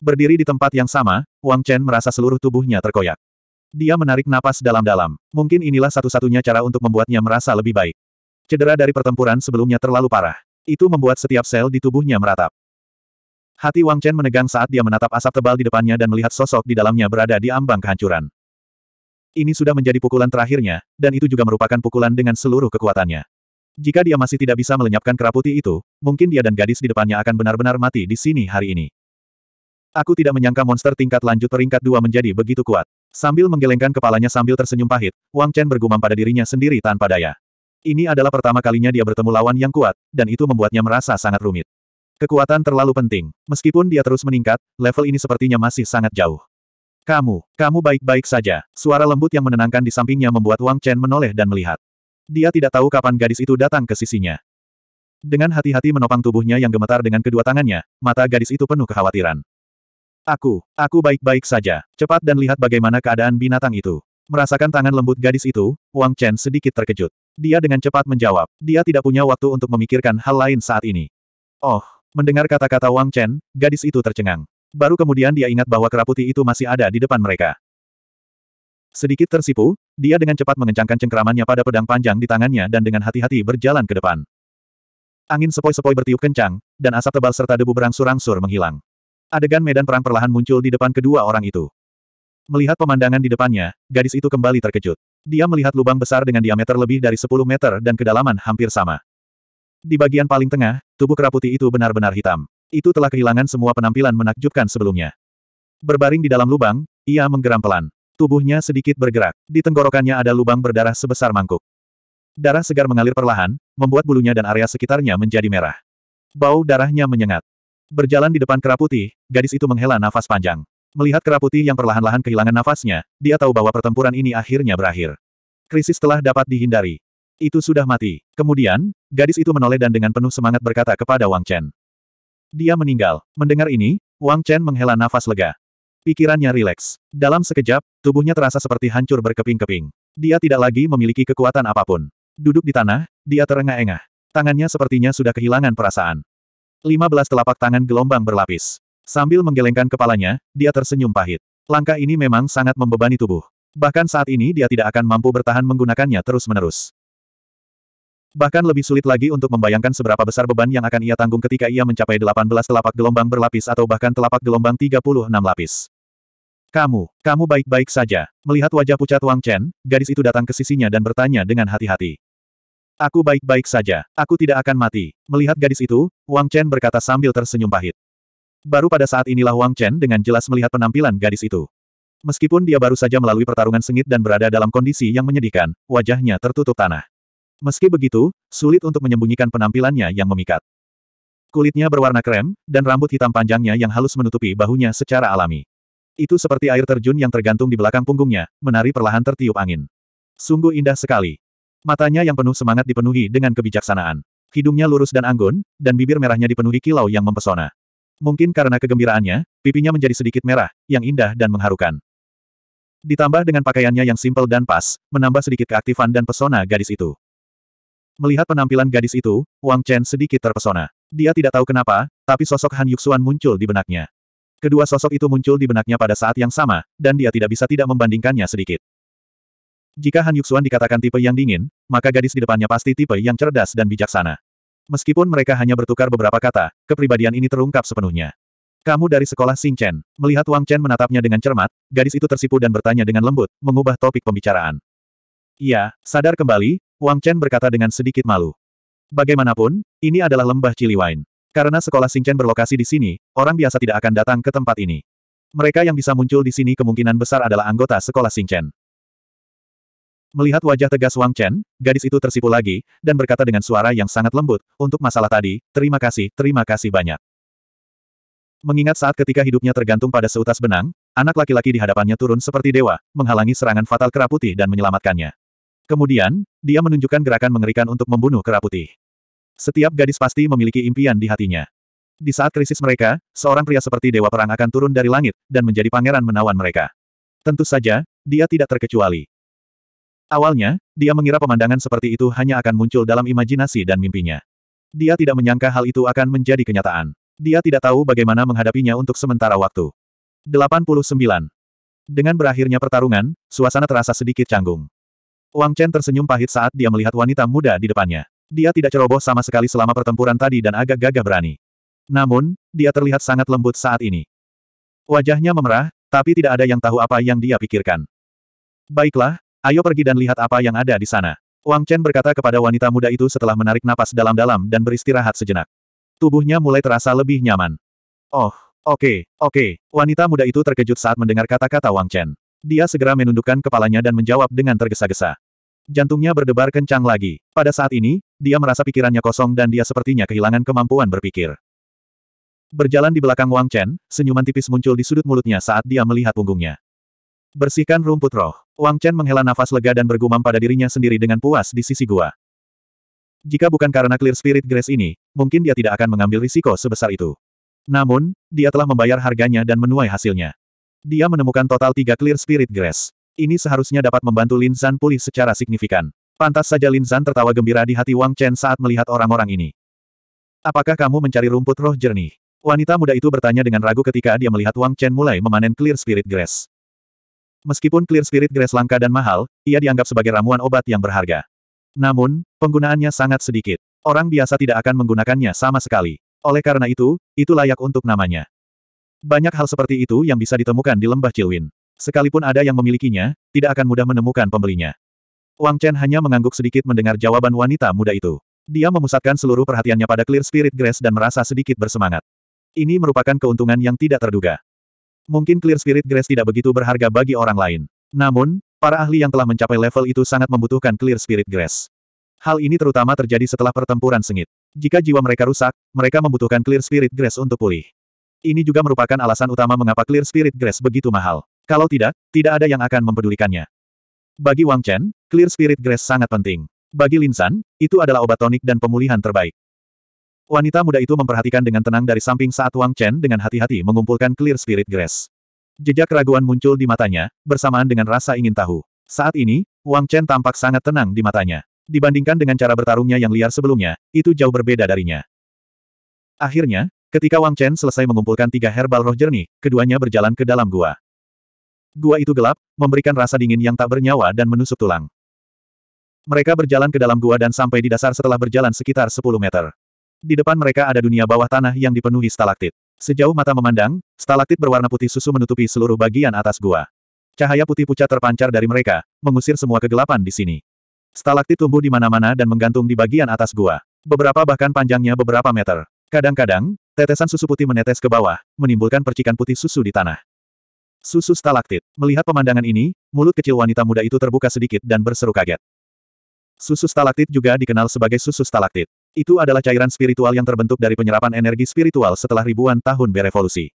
Berdiri di tempat yang sama, Wang Chen merasa seluruh tubuhnya terkoyak. Dia menarik napas dalam-dalam. Mungkin inilah satu-satunya cara untuk membuatnya merasa lebih baik. Cedera dari pertempuran sebelumnya terlalu parah. Itu membuat setiap sel di tubuhnya meratap. Hati Wang Chen menegang saat dia menatap asap tebal di depannya dan melihat sosok di dalamnya berada di ambang kehancuran. Ini sudah menjadi pukulan terakhirnya, dan itu juga merupakan pukulan dengan seluruh kekuatannya. Jika dia masih tidak bisa melenyapkan keraputi itu, mungkin dia dan gadis di depannya akan benar-benar mati di sini hari ini. Aku tidak menyangka monster tingkat lanjut peringkat dua menjadi begitu kuat. Sambil menggelengkan kepalanya sambil tersenyum pahit, Wang Chen bergumam pada dirinya sendiri tanpa daya. Ini adalah pertama kalinya dia bertemu lawan yang kuat, dan itu membuatnya merasa sangat rumit. Kekuatan terlalu penting. Meskipun dia terus meningkat, level ini sepertinya masih sangat jauh. Kamu, kamu baik-baik saja. Suara lembut yang menenangkan di sampingnya membuat Wang Chen menoleh dan melihat. Dia tidak tahu kapan gadis itu datang ke sisinya. Dengan hati-hati menopang tubuhnya yang gemetar dengan kedua tangannya, mata gadis itu penuh kekhawatiran. Aku, aku baik-baik saja. Cepat dan lihat bagaimana keadaan binatang itu. Merasakan tangan lembut gadis itu, Wang Chen sedikit terkejut. Dia dengan cepat menjawab, dia tidak punya waktu untuk memikirkan hal lain saat ini. Oh, mendengar kata-kata Wang Chen, gadis itu tercengang. Baru kemudian dia ingat bahwa keraputi itu masih ada di depan mereka. Sedikit tersipu, dia dengan cepat mengencangkan cengkeramannya pada pedang panjang di tangannya dan dengan hati-hati berjalan ke depan. Angin sepoi-sepoi bertiup kencang, dan asap tebal serta debu berangsur-angsur menghilang. Adegan medan perang perlahan muncul di depan kedua orang itu. Melihat pemandangan di depannya, gadis itu kembali terkejut. Dia melihat lubang besar dengan diameter lebih dari 10 meter dan kedalaman hampir sama. Di bagian paling tengah, tubuh keraputi itu benar-benar hitam. Itu telah kehilangan semua penampilan menakjubkan sebelumnya. Berbaring di dalam lubang, ia menggeram pelan. Tubuhnya sedikit bergerak. Di tenggorokannya ada lubang berdarah sebesar mangkuk. Darah segar mengalir perlahan, membuat bulunya dan area sekitarnya menjadi merah. Bau darahnya menyengat. Berjalan di depan keraputi, gadis itu menghela nafas panjang. Melihat kera putih yang perlahan-lahan kehilangan nafasnya, dia tahu bahwa pertempuran ini akhirnya berakhir. Krisis telah dapat dihindari. Itu sudah mati. Kemudian, gadis itu menoleh dan dengan penuh semangat berkata kepada Wang Chen. Dia meninggal. Mendengar ini, Wang Chen menghela nafas lega. Pikirannya rileks. Dalam sekejap, tubuhnya terasa seperti hancur berkeping-keping. Dia tidak lagi memiliki kekuatan apapun. Duduk di tanah, dia terengah-engah. Tangannya sepertinya sudah kehilangan perasaan. 15 telapak tangan gelombang berlapis. Sambil menggelengkan kepalanya, dia tersenyum pahit. Langkah ini memang sangat membebani tubuh. Bahkan saat ini dia tidak akan mampu bertahan menggunakannya terus-menerus. Bahkan lebih sulit lagi untuk membayangkan seberapa besar beban yang akan ia tanggung ketika ia mencapai 18 telapak gelombang berlapis atau bahkan telapak gelombang 36 lapis. Kamu, kamu baik-baik saja. Melihat wajah pucat Wang Chen, gadis itu datang ke sisinya dan bertanya dengan hati-hati. Aku baik-baik saja, aku tidak akan mati. Melihat gadis itu, Wang Chen berkata sambil tersenyum pahit. Baru pada saat inilah Wang Chen dengan jelas melihat penampilan gadis itu. Meskipun dia baru saja melalui pertarungan sengit dan berada dalam kondisi yang menyedihkan, wajahnya tertutup tanah. Meski begitu, sulit untuk menyembunyikan penampilannya yang memikat. Kulitnya berwarna krem, dan rambut hitam panjangnya yang halus menutupi bahunya secara alami. Itu seperti air terjun yang tergantung di belakang punggungnya, menari perlahan tertiup angin. Sungguh indah sekali. Matanya yang penuh semangat dipenuhi dengan kebijaksanaan. Hidungnya lurus dan anggun, dan bibir merahnya dipenuhi kilau yang mempesona. Mungkin karena kegembiraannya, pipinya menjadi sedikit merah, yang indah dan mengharukan. Ditambah dengan pakaiannya yang simpel dan pas, menambah sedikit keaktifan dan pesona gadis itu. Melihat penampilan gadis itu, Wang Chen sedikit terpesona. Dia tidak tahu kenapa, tapi sosok Han Yuxuan muncul di benaknya. Kedua sosok itu muncul di benaknya pada saat yang sama, dan dia tidak bisa tidak membandingkannya sedikit. Jika Han Yuxuan dikatakan tipe yang dingin, maka gadis di depannya pasti tipe yang cerdas dan bijaksana. Meskipun mereka hanya bertukar beberapa kata, kepribadian ini terungkap sepenuhnya. Kamu dari sekolah Xing Chen. Melihat Wang Chen menatapnya dengan cermat, gadis itu tersipu dan bertanya dengan lembut, mengubah topik pembicaraan. Iya, sadar kembali, Wang Chen berkata dengan sedikit malu. Bagaimanapun, ini adalah lembah Ciliwain. Karena sekolah Xing Chen berlokasi di sini, orang biasa tidak akan datang ke tempat ini. Mereka yang bisa muncul di sini kemungkinan besar adalah anggota sekolah Xing Chen. Melihat wajah tegas Wang Chen, gadis itu tersipu lagi, dan berkata dengan suara yang sangat lembut, untuk masalah tadi, terima kasih, terima kasih banyak. Mengingat saat ketika hidupnya tergantung pada seutas benang, anak laki-laki di hadapannya turun seperti dewa, menghalangi serangan fatal kera putih dan menyelamatkannya. Kemudian, dia menunjukkan gerakan mengerikan untuk membunuh kera putih. Setiap gadis pasti memiliki impian di hatinya. Di saat krisis mereka, seorang pria seperti dewa perang akan turun dari langit, dan menjadi pangeran menawan mereka. Tentu saja, dia tidak terkecuali. Awalnya, dia mengira pemandangan seperti itu hanya akan muncul dalam imajinasi dan mimpinya. Dia tidak menyangka hal itu akan menjadi kenyataan. Dia tidak tahu bagaimana menghadapinya untuk sementara waktu. 89. Dengan berakhirnya pertarungan, suasana terasa sedikit canggung. Wang Chen tersenyum pahit saat dia melihat wanita muda di depannya. Dia tidak ceroboh sama sekali selama pertempuran tadi dan agak gagah berani. Namun, dia terlihat sangat lembut saat ini. Wajahnya memerah, tapi tidak ada yang tahu apa yang dia pikirkan. Baiklah, Ayo pergi dan lihat apa yang ada di sana. Wang Chen berkata kepada wanita muda itu setelah menarik napas dalam-dalam dan beristirahat sejenak. Tubuhnya mulai terasa lebih nyaman. Oh, oke, okay, oke. Okay. Wanita muda itu terkejut saat mendengar kata-kata Wang Chen. Dia segera menundukkan kepalanya dan menjawab dengan tergesa-gesa. Jantungnya berdebar kencang lagi. Pada saat ini, dia merasa pikirannya kosong dan dia sepertinya kehilangan kemampuan berpikir. Berjalan di belakang Wang Chen, senyuman tipis muncul di sudut mulutnya saat dia melihat punggungnya. Bersihkan rumput roh. Wang Chen menghela nafas lega dan bergumam pada dirinya sendiri dengan puas di sisi gua. Jika bukan karena clear spirit grace ini, mungkin dia tidak akan mengambil risiko sebesar itu. Namun, dia telah membayar harganya dan menuai hasilnya. Dia menemukan total tiga clear spirit grace. Ini seharusnya dapat membantu Lin Zhan pulih secara signifikan. Pantas saja Lin Zhan tertawa gembira di hati Wang Chen saat melihat orang-orang ini. Apakah kamu mencari rumput roh jernih? Wanita muda itu bertanya dengan ragu ketika dia melihat Wang Chen mulai memanen clear spirit grace. Meskipun Clear Spirit Grass langka dan mahal, ia dianggap sebagai ramuan obat yang berharga. Namun, penggunaannya sangat sedikit. Orang biasa tidak akan menggunakannya sama sekali. Oleh karena itu, itu layak untuk namanya. Banyak hal seperti itu yang bisa ditemukan di lembah Cilwin. Sekalipun ada yang memilikinya, tidak akan mudah menemukan pembelinya. Wang Chen hanya mengangguk sedikit mendengar jawaban wanita muda itu. Dia memusatkan seluruh perhatiannya pada Clear Spirit Grass dan merasa sedikit bersemangat. Ini merupakan keuntungan yang tidak terduga. Mungkin Clear Spirit Grace tidak begitu berharga bagi orang lain. Namun, para ahli yang telah mencapai level itu sangat membutuhkan Clear Spirit Grace. Hal ini terutama terjadi setelah pertempuran sengit. Jika jiwa mereka rusak, mereka membutuhkan Clear Spirit Grace untuk pulih. Ini juga merupakan alasan utama mengapa Clear Spirit Grace begitu mahal. Kalau tidak, tidak ada yang akan mempedulikannya. Bagi Wang Chen, Clear Spirit Grace sangat penting. Bagi Linsan, itu adalah obat tonik dan pemulihan terbaik. Wanita muda itu memperhatikan dengan tenang dari samping saat Wang Chen dengan hati-hati mengumpulkan clear spirit grass. Jejak keraguan muncul di matanya, bersamaan dengan rasa ingin tahu. Saat ini, Wang Chen tampak sangat tenang di matanya. Dibandingkan dengan cara bertarungnya yang liar sebelumnya, itu jauh berbeda darinya. Akhirnya, ketika Wang Chen selesai mengumpulkan tiga herbal roh jernih, keduanya berjalan ke dalam gua. Gua itu gelap, memberikan rasa dingin yang tak bernyawa dan menusuk tulang. Mereka berjalan ke dalam gua dan sampai di dasar setelah berjalan sekitar 10 meter. Di depan mereka ada dunia bawah tanah yang dipenuhi stalaktit. Sejauh mata memandang, stalaktit berwarna putih susu menutupi seluruh bagian atas gua. Cahaya putih pucat terpancar dari mereka, mengusir semua kegelapan di sini. Stalaktit tumbuh di mana-mana dan menggantung di bagian atas gua. Beberapa bahkan panjangnya beberapa meter. Kadang-kadang, tetesan susu putih menetes ke bawah, menimbulkan percikan putih susu di tanah. Susu stalaktit. Melihat pemandangan ini, mulut kecil wanita muda itu terbuka sedikit dan berseru kaget. Susu stalaktit juga dikenal sebagai susu stalaktit. Itu adalah cairan spiritual yang terbentuk dari penyerapan energi spiritual setelah ribuan tahun berevolusi.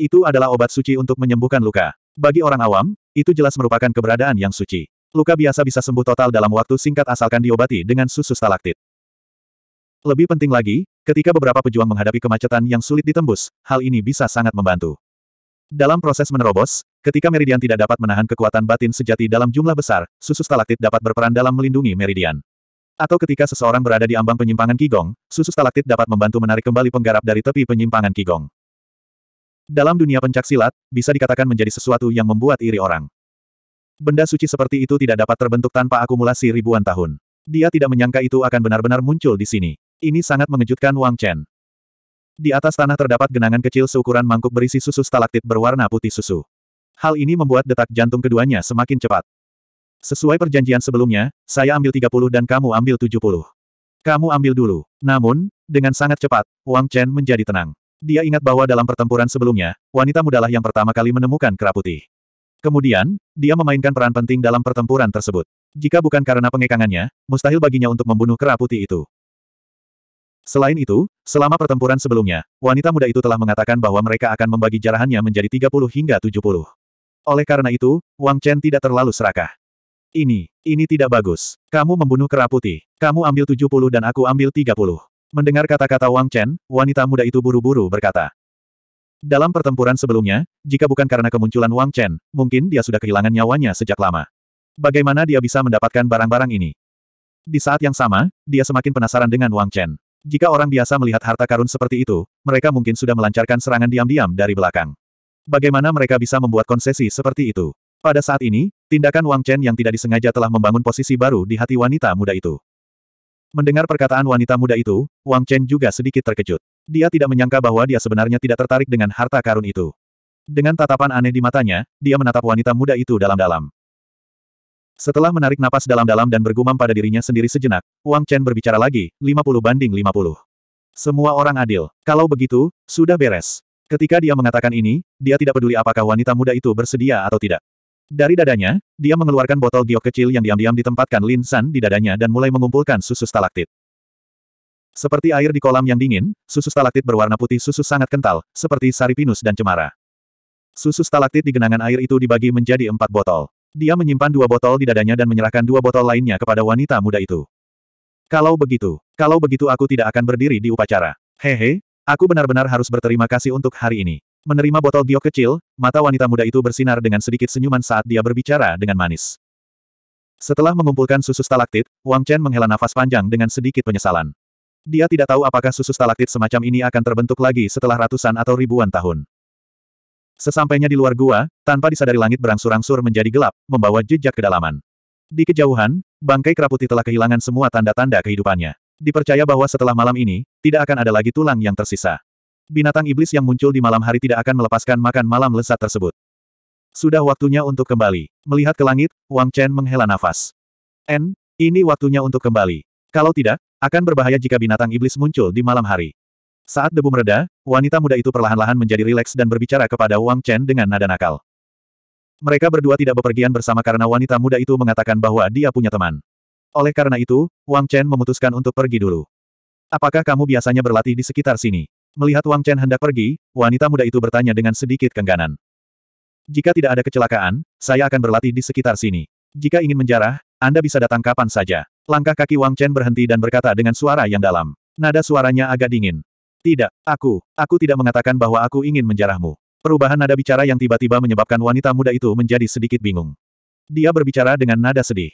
Itu adalah obat suci untuk menyembuhkan luka. Bagi orang awam, itu jelas merupakan keberadaan yang suci. Luka biasa bisa sembuh total dalam waktu singkat asalkan diobati dengan susu stalaktit. Lebih penting lagi, ketika beberapa pejuang menghadapi kemacetan yang sulit ditembus, hal ini bisa sangat membantu. Dalam proses menerobos, ketika meridian tidak dapat menahan kekuatan batin sejati dalam jumlah besar, susu stalaktit dapat berperan dalam melindungi meridian. Atau ketika seseorang berada di ambang penyimpangan kigong, susu stalaktit dapat membantu menarik kembali penggarap dari tepi penyimpangan kigong. Dalam dunia pencaksilat, bisa dikatakan menjadi sesuatu yang membuat iri orang. Benda suci seperti itu tidak dapat terbentuk tanpa akumulasi ribuan tahun. Dia tidak menyangka itu akan benar-benar muncul di sini. Ini sangat mengejutkan Wang Chen. Di atas tanah terdapat genangan kecil seukuran mangkuk berisi susu stalaktit berwarna putih susu. Hal ini membuat detak jantung keduanya semakin cepat. Sesuai perjanjian sebelumnya, saya ambil 30 dan kamu ambil 70. Kamu ambil dulu. Namun, dengan sangat cepat, Wang Chen menjadi tenang. Dia ingat bahwa dalam pertempuran sebelumnya, wanita mudalah yang pertama kali menemukan kera putih. Kemudian, dia memainkan peran penting dalam pertempuran tersebut. Jika bukan karena pengekangannya, mustahil baginya untuk membunuh kera putih itu. Selain itu, selama pertempuran sebelumnya, wanita muda itu telah mengatakan bahwa mereka akan membagi jarahannya menjadi 30 hingga 70. Oleh karena itu, Wang Chen tidak terlalu serakah. Ini, ini tidak bagus. Kamu membunuh kera putih. Kamu ambil 70 dan aku ambil 30. Mendengar kata-kata Wang Chen, wanita muda itu buru-buru berkata. Dalam pertempuran sebelumnya, jika bukan karena kemunculan Wang Chen, mungkin dia sudah kehilangan nyawanya sejak lama. Bagaimana dia bisa mendapatkan barang-barang ini? Di saat yang sama, dia semakin penasaran dengan Wang Chen. Jika orang biasa melihat harta karun seperti itu, mereka mungkin sudah melancarkan serangan diam-diam dari belakang. Bagaimana mereka bisa membuat konsesi seperti itu? Pada saat ini, tindakan Wang Chen yang tidak disengaja telah membangun posisi baru di hati wanita muda itu. Mendengar perkataan wanita muda itu, Wang Chen juga sedikit terkejut. Dia tidak menyangka bahwa dia sebenarnya tidak tertarik dengan harta karun itu. Dengan tatapan aneh di matanya, dia menatap wanita muda itu dalam-dalam. Setelah menarik napas dalam-dalam dan bergumam pada dirinya sendiri sejenak, Wang Chen berbicara lagi, 50 banding 50. Semua orang adil. Kalau begitu, sudah beres. Ketika dia mengatakan ini, dia tidak peduli apakah wanita muda itu bersedia atau tidak. Dari dadanya, dia mengeluarkan botol giok kecil yang diam-diam ditempatkan Lin San di dadanya dan mulai mengumpulkan susu stalaktit. Seperti air di kolam yang dingin, susu stalaktit berwarna putih susu sangat kental, seperti sari pinus dan cemara. Susu stalaktit di genangan air itu dibagi menjadi empat botol. Dia menyimpan dua botol di dadanya dan menyerahkan dua botol lainnya kepada wanita muda itu. Kalau begitu, kalau begitu aku tidak akan berdiri di upacara. Hehe, aku benar-benar harus berterima kasih untuk hari ini. Menerima botol giok kecil, mata wanita muda itu bersinar dengan sedikit senyuman saat dia berbicara dengan manis. Setelah mengumpulkan susu stalaktit, Wang Chen menghela nafas panjang dengan sedikit penyesalan. Dia tidak tahu apakah susu stalaktit semacam ini akan terbentuk lagi setelah ratusan atau ribuan tahun. Sesampainya di luar gua, tanpa disadari langit berangsur-angsur menjadi gelap, membawa jejak kedalaman. Di kejauhan, bangkai keraputi telah kehilangan semua tanda-tanda kehidupannya. Dipercaya bahwa setelah malam ini, tidak akan ada lagi tulang yang tersisa. Binatang iblis yang muncul di malam hari tidak akan melepaskan makan malam lesat tersebut. Sudah waktunya untuk kembali. Melihat ke langit, Wang Chen menghela nafas. N, ini waktunya untuk kembali. Kalau tidak, akan berbahaya jika binatang iblis muncul di malam hari. Saat debu mereda, wanita muda itu perlahan-lahan menjadi rileks dan berbicara kepada Wang Chen dengan nada nakal. Mereka berdua tidak bepergian bersama karena wanita muda itu mengatakan bahwa dia punya teman. Oleh karena itu, Wang Chen memutuskan untuk pergi dulu. Apakah kamu biasanya berlatih di sekitar sini? Melihat Wang Chen hendak pergi, wanita muda itu bertanya dengan sedikit kengganan. Jika tidak ada kecelakaan, saya akan berlatih di sekitar sini. Jika ingin menjarah, Anda bisa datang kapan saja. Langkah kaki Wang Chen berhenti dan berkata dengan suara yang dalam. Nada suaranya agak dingin. Tidak, aku, aku tidak mengatakan bahwa aku ingin menjarahmu. Perubahan nada bicara yang tiba-tiba menyebabkan wanita muda itu menjadi sedikit bingung. Dia berbicara dengan nada sedih.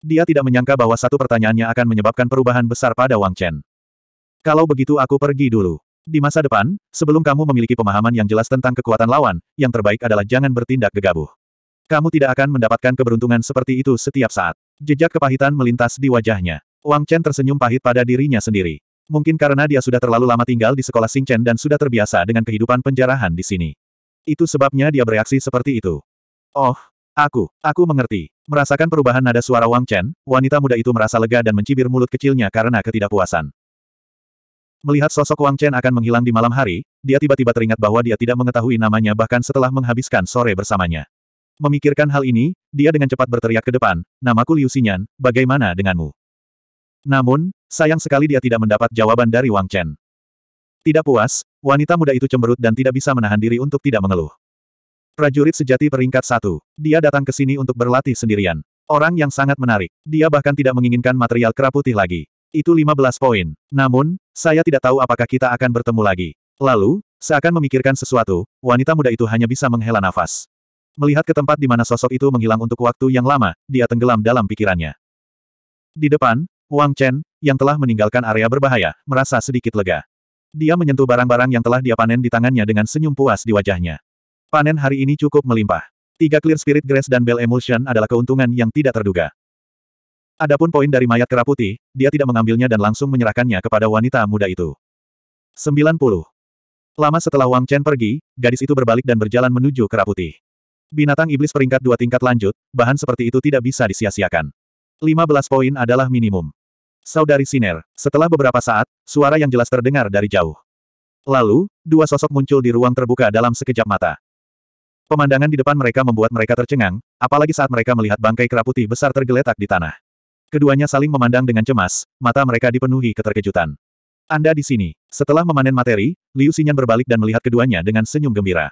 Dia tidak menyangka bahwa satu pertanyaannya akan menyebabkan perubahan besar pada Wang Chen. Kalau begitu aku pergi dulu. Di masa depan, sebelum kamu memiliki pemahaman yang jelas tentang kekuatan lawan, yang terbaik adalah jangan bertindak gegabah. Kamu tidak akan mendapatkan keberuntungan seperti itu setiap saat. Jejak kepahitan melintas di wajahnya. Wang Chen tersenyum pahit pada dirinya sendiri. Mungkin karena dia sudah terlalu lama tinggal di sekolah Chen dan sudah terbiasa dengan kehidupan penjarahan di sini. Itu sebabnya dia bereaksi seperti itu. Oh, Aku, aku mengerti. Merasakan perubahan nada suara Wang Chen, wanita muda itu merasa lega dan mencibir mulut kecilnya karena ketidakpuasan. Melihat sosok Wang Chen akan menghilang di malam hari, dia tiba-tiba teringat bahwa dia tidak mengetahui namanya bahkan setelah menghabiskan sore bersamanya. Memikirkan hal ini, dia dengan cepat berteriak ke depan, namaku Liu Xinyan, bagaimana denganmu? Namun, sayang sekali dia tidak mendapat jawaban dari Wang Chen. Tidak puas, wanita muda itu cemberut dan tidak bisa menahan diri untuk tidak mengeluh. Prajurit sejati peringkat satu. Dia datang ke sini untuk berlatih sendirian. Orang yang sangat menarik. Dia bahkan tidak menginginkan material kera putih lagi. Itu 15 poin. Namun, saya tidak tahu apakah kita akan bertemu lagi. Lalu, seakan memikirkan sesuatu, wanita muda itu hanya bisa menghela nafas. Melihat ke tempat di mana sosok itu menghilang untuk waktu yang lama, dia tenggelam dalam pikirannya. Di depan, Wang Chen, yang telah meninggalkan area berbahaya, merasa sedikit lega. Dia menyentuh barang-barang yang telah dia panen di tangannya dengan senyum puas di wajahnya. Panen hari ini cukup melimpah. Tiga Clear Spirit Grace dan Bell Emulsion adalah keuntungan yang tidak terduga. Adapun poin dari mayat kera putih, dia tidak mengambilnya dan langsung menyerahkannya kepada wanita muda itu. 90. Lama setelah Wang Chen pergi, gadis itu berbalik dan berjalan menuju kera putih. Binatang iblis peringkat dua tingkat lanjut, bahan seperti itu tidak bisa disia-siakan. 15 poin adalah minimum. Saudari Siner, setelah beberapa saat, suara yang jelas terdengar dari jauh. Lalu, dua sosok muncul di ruang terbuka dalam sekejap mata. Pemandangan di depan mereka membuat mereka tercengang, apalagi saat mereka melihat bangkai kera putih besar tergeletak di tanah. Keduanya saling memandang dengan cemas, mata mereka dipenuhi keterkejutan. Anda di sini. Setelah memanen materi, Liu Xinyan berbalik dan melihat keduanya dengan senyum gembira.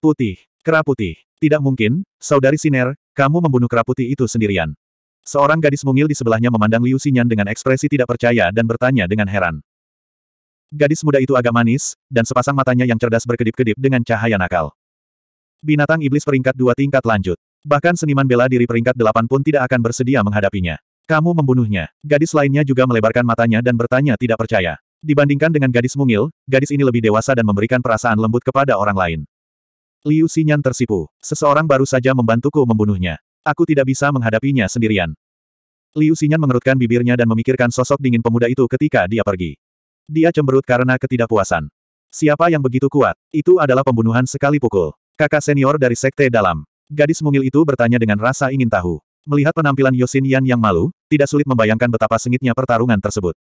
Putih, kera putih. Tidak mungkin, saudari Siner, kamu membunuh kera putih itu sendirian. Seorang gadis mungil di sebelahnya memandang Liu Xinyan dengan ekspresi tidak percaya dan bertanya dengan heran. Gadis muda itu agak manis, dan sepasang matanya yang cerdas berkedip-kedip dengan cahaya nakal. Binatang iblis peringkat dua tingkat lanjut. Bahkan seniman bela diri peringkat delapan pun tidak akan bersedia menghadapinya. Kamu membunuhnya. Gadis lainnya juga melebarkan matanya dan bertanya tidak percaya. Dibandingkan dengan gadis mungil, gadis ini lebih dewasa dan memberikan perasaan lembut kepada orang lain. Liu Xinyan tersipu. Seseorang baru saja membantuku membunuhnya. Aku tidak bisa menghadapinya sendirian. Liu Xinyan mengerutkan bibirnya dan memikirkan sosok dingin pemuda itu ketika dia pergi. Dia cemberut karena ketidakpuasan. Siapa yang begitu kuat? Itu adalah pembunuhan sekali pukul. Kakak senior dari Sekte Dalam. Gadis mungil itu bertanya dengan rasa ingin tahu. Melihat penampilan Yosin Yan yang malu, tidak sulit membayangkan betapa sengitnya pertarungan tersebut.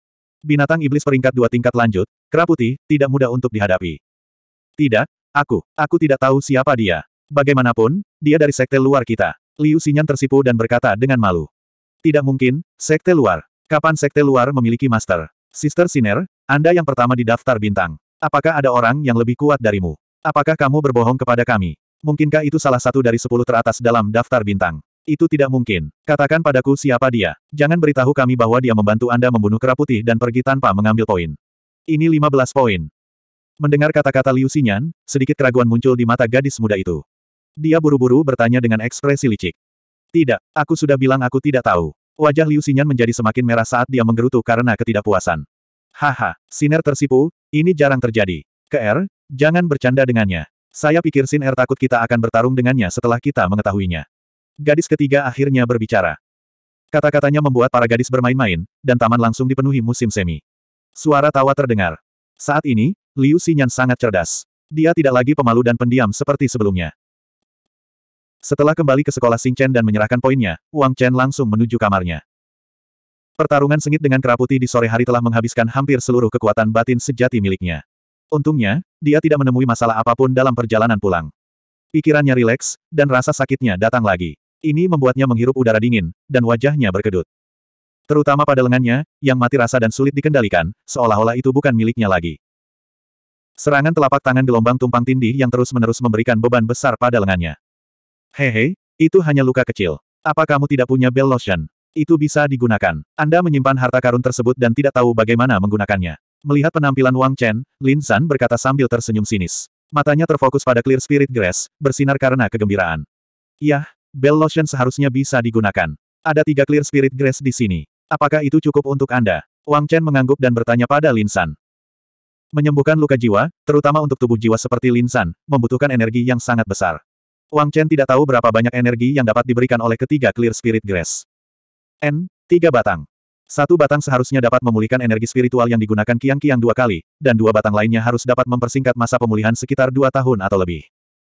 Binatang iblis peringkat dua tingkat lanjut, keraputi, tidak mudah untuk dihadapi. Tidak, aku, aku tidak tahu siapa dia. Bagaimanapun, dia dari sekte luar kita. Liu Xinyan tersipu dan berkata dengan malu. Tidak mungkin, sekte luar. Kapan sekte luar memiliki master? Sister Siner, Anda yang pertama di daftar bintang. Apakah ada orang yang lebih kuat darimu? Apakah kamu berbohong kepada kami? Mungkinkah itu salah satu dari sepuluh teratas dalam daftar bintang? Itu tidak mungkin. Katakan padaku siapa dia. Jangan beritahu kami bahwa dia membantu Anda membunuh kera putih dan pergi tanpa mengambil poin. Ini 15 poin. Mendengar kata-kata Liu Xinyan, sedikit keraguan muncul di mata gadis muda itu. Dia buru-buru bertanya dengan ekspresi licik. Tidak, aku sudah bilang aku tidak tahu. Wajah Liu Xinyan menjadi semakin merah saat dia menggerutu karena ketidakpuasan. Haha, Siner tersipu, ini jarang terjadi. KR, jangan bercanda dengannya. Saya pikir Sin Er takut kita akan bertarung dengannya setelah kita mengetahuinya. Gadis ketiga akhirnya berbicara. Kata-katanya membuat para gadis bermain-main, dan taman langsung dipenuhi musim semi. Suara tawa terdengar. Saat ini, Liu Xinyan sangat cerdas. Dia tidak lagi pemalu dan pendiam seperti sebelumnya. Setelah kembali ke sekolah Xing Chen dan menyerahkan poinnya, Wang Chen langsung menuju kamarnya. Pertarungan sengit dengan kera di sore hari telah menghabiskan hampir seluruh kekuatan batin sejati miliknya. Untungnya, dia tidak menemui masalah apapun dalam perjalanan pulang. Pikirannya rileks, dan rasa sakitnya datang lagi. Ini membuatnya menghirup udara dingin, dan wajahnya berkedut. Terutama pada lengannya, yang mati rasa dan sulit dikendalikan, seolah-olah itu bukan miliknya lagi. Serangan telapak tangan gelombang tumpang tindih yang terus-menerus memberikan beban besar pada lengannya. Hehe, itu hanya luka kecil. Apa kamu tidak punya bell lotion? Itu bisa digunakan. Anda menyimpan harta karun tersebut dan tidak tahu bagaimana menggunakannya. Melihat penampilan Wang Chen, Lin San berkata sambil tersenyum sinis. Matanya terfokus pada Clear Spirit Grass, bersinar karena kegembiraan. Yah, Bell Lotion seharusnya bisa digunakan. Ada tiga Clear Spirit Grass di sini. Apakah itu cukup untuk Anda? Wang Chen mengangguk dan bertanya pada Lin San. Menyembuhkan luka jiwa, terutama untuk tubuh jiwa seperti Lin San, membutuhkan energi yang sangat besar. Wang Chen tidak tahu berapa banyak energi yang dapat diberikan oleh ketiga Clear Spirit Grass. N, tiga batang. Satu batang seharusnya dapat memulihkan energi spiritual yang digunakan kiang-kiang dua kali, dan dua batang lainnya harus dapat mempersingkat masa pemulihan sekitar dua tahun atau lebih.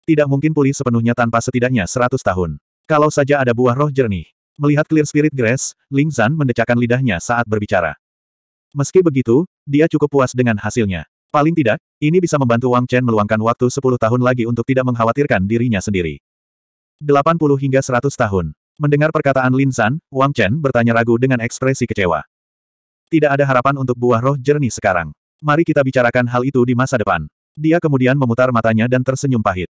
Tidak mungkin pulih sepenuhnya tanpa setidaknya seratus tahun. Kalau saja ada buah roh jernih. Melihat clear spirit grass, Ling Zan mendecakkan lidahnya saat berbicara. Meski begitu, dia cukup puas dengan hasilnya. Paling tidak, ini bisa membantu Wang Chen meluangkan waktu sepuluh tahun lagi untuk tidak mengkhawatirkan dirinya sendiri. 80 hingga 100 tahun. Mendengar perkataan Lin San, Wang Chen bertanya ragu dengan ekspresi kecewa. Tidak ada harapan untuk buah roh jernih sekarang. Mari kita bicarakan hal itu di masa depan. Dia kemudian memutar matanya dan tersenyum pahit.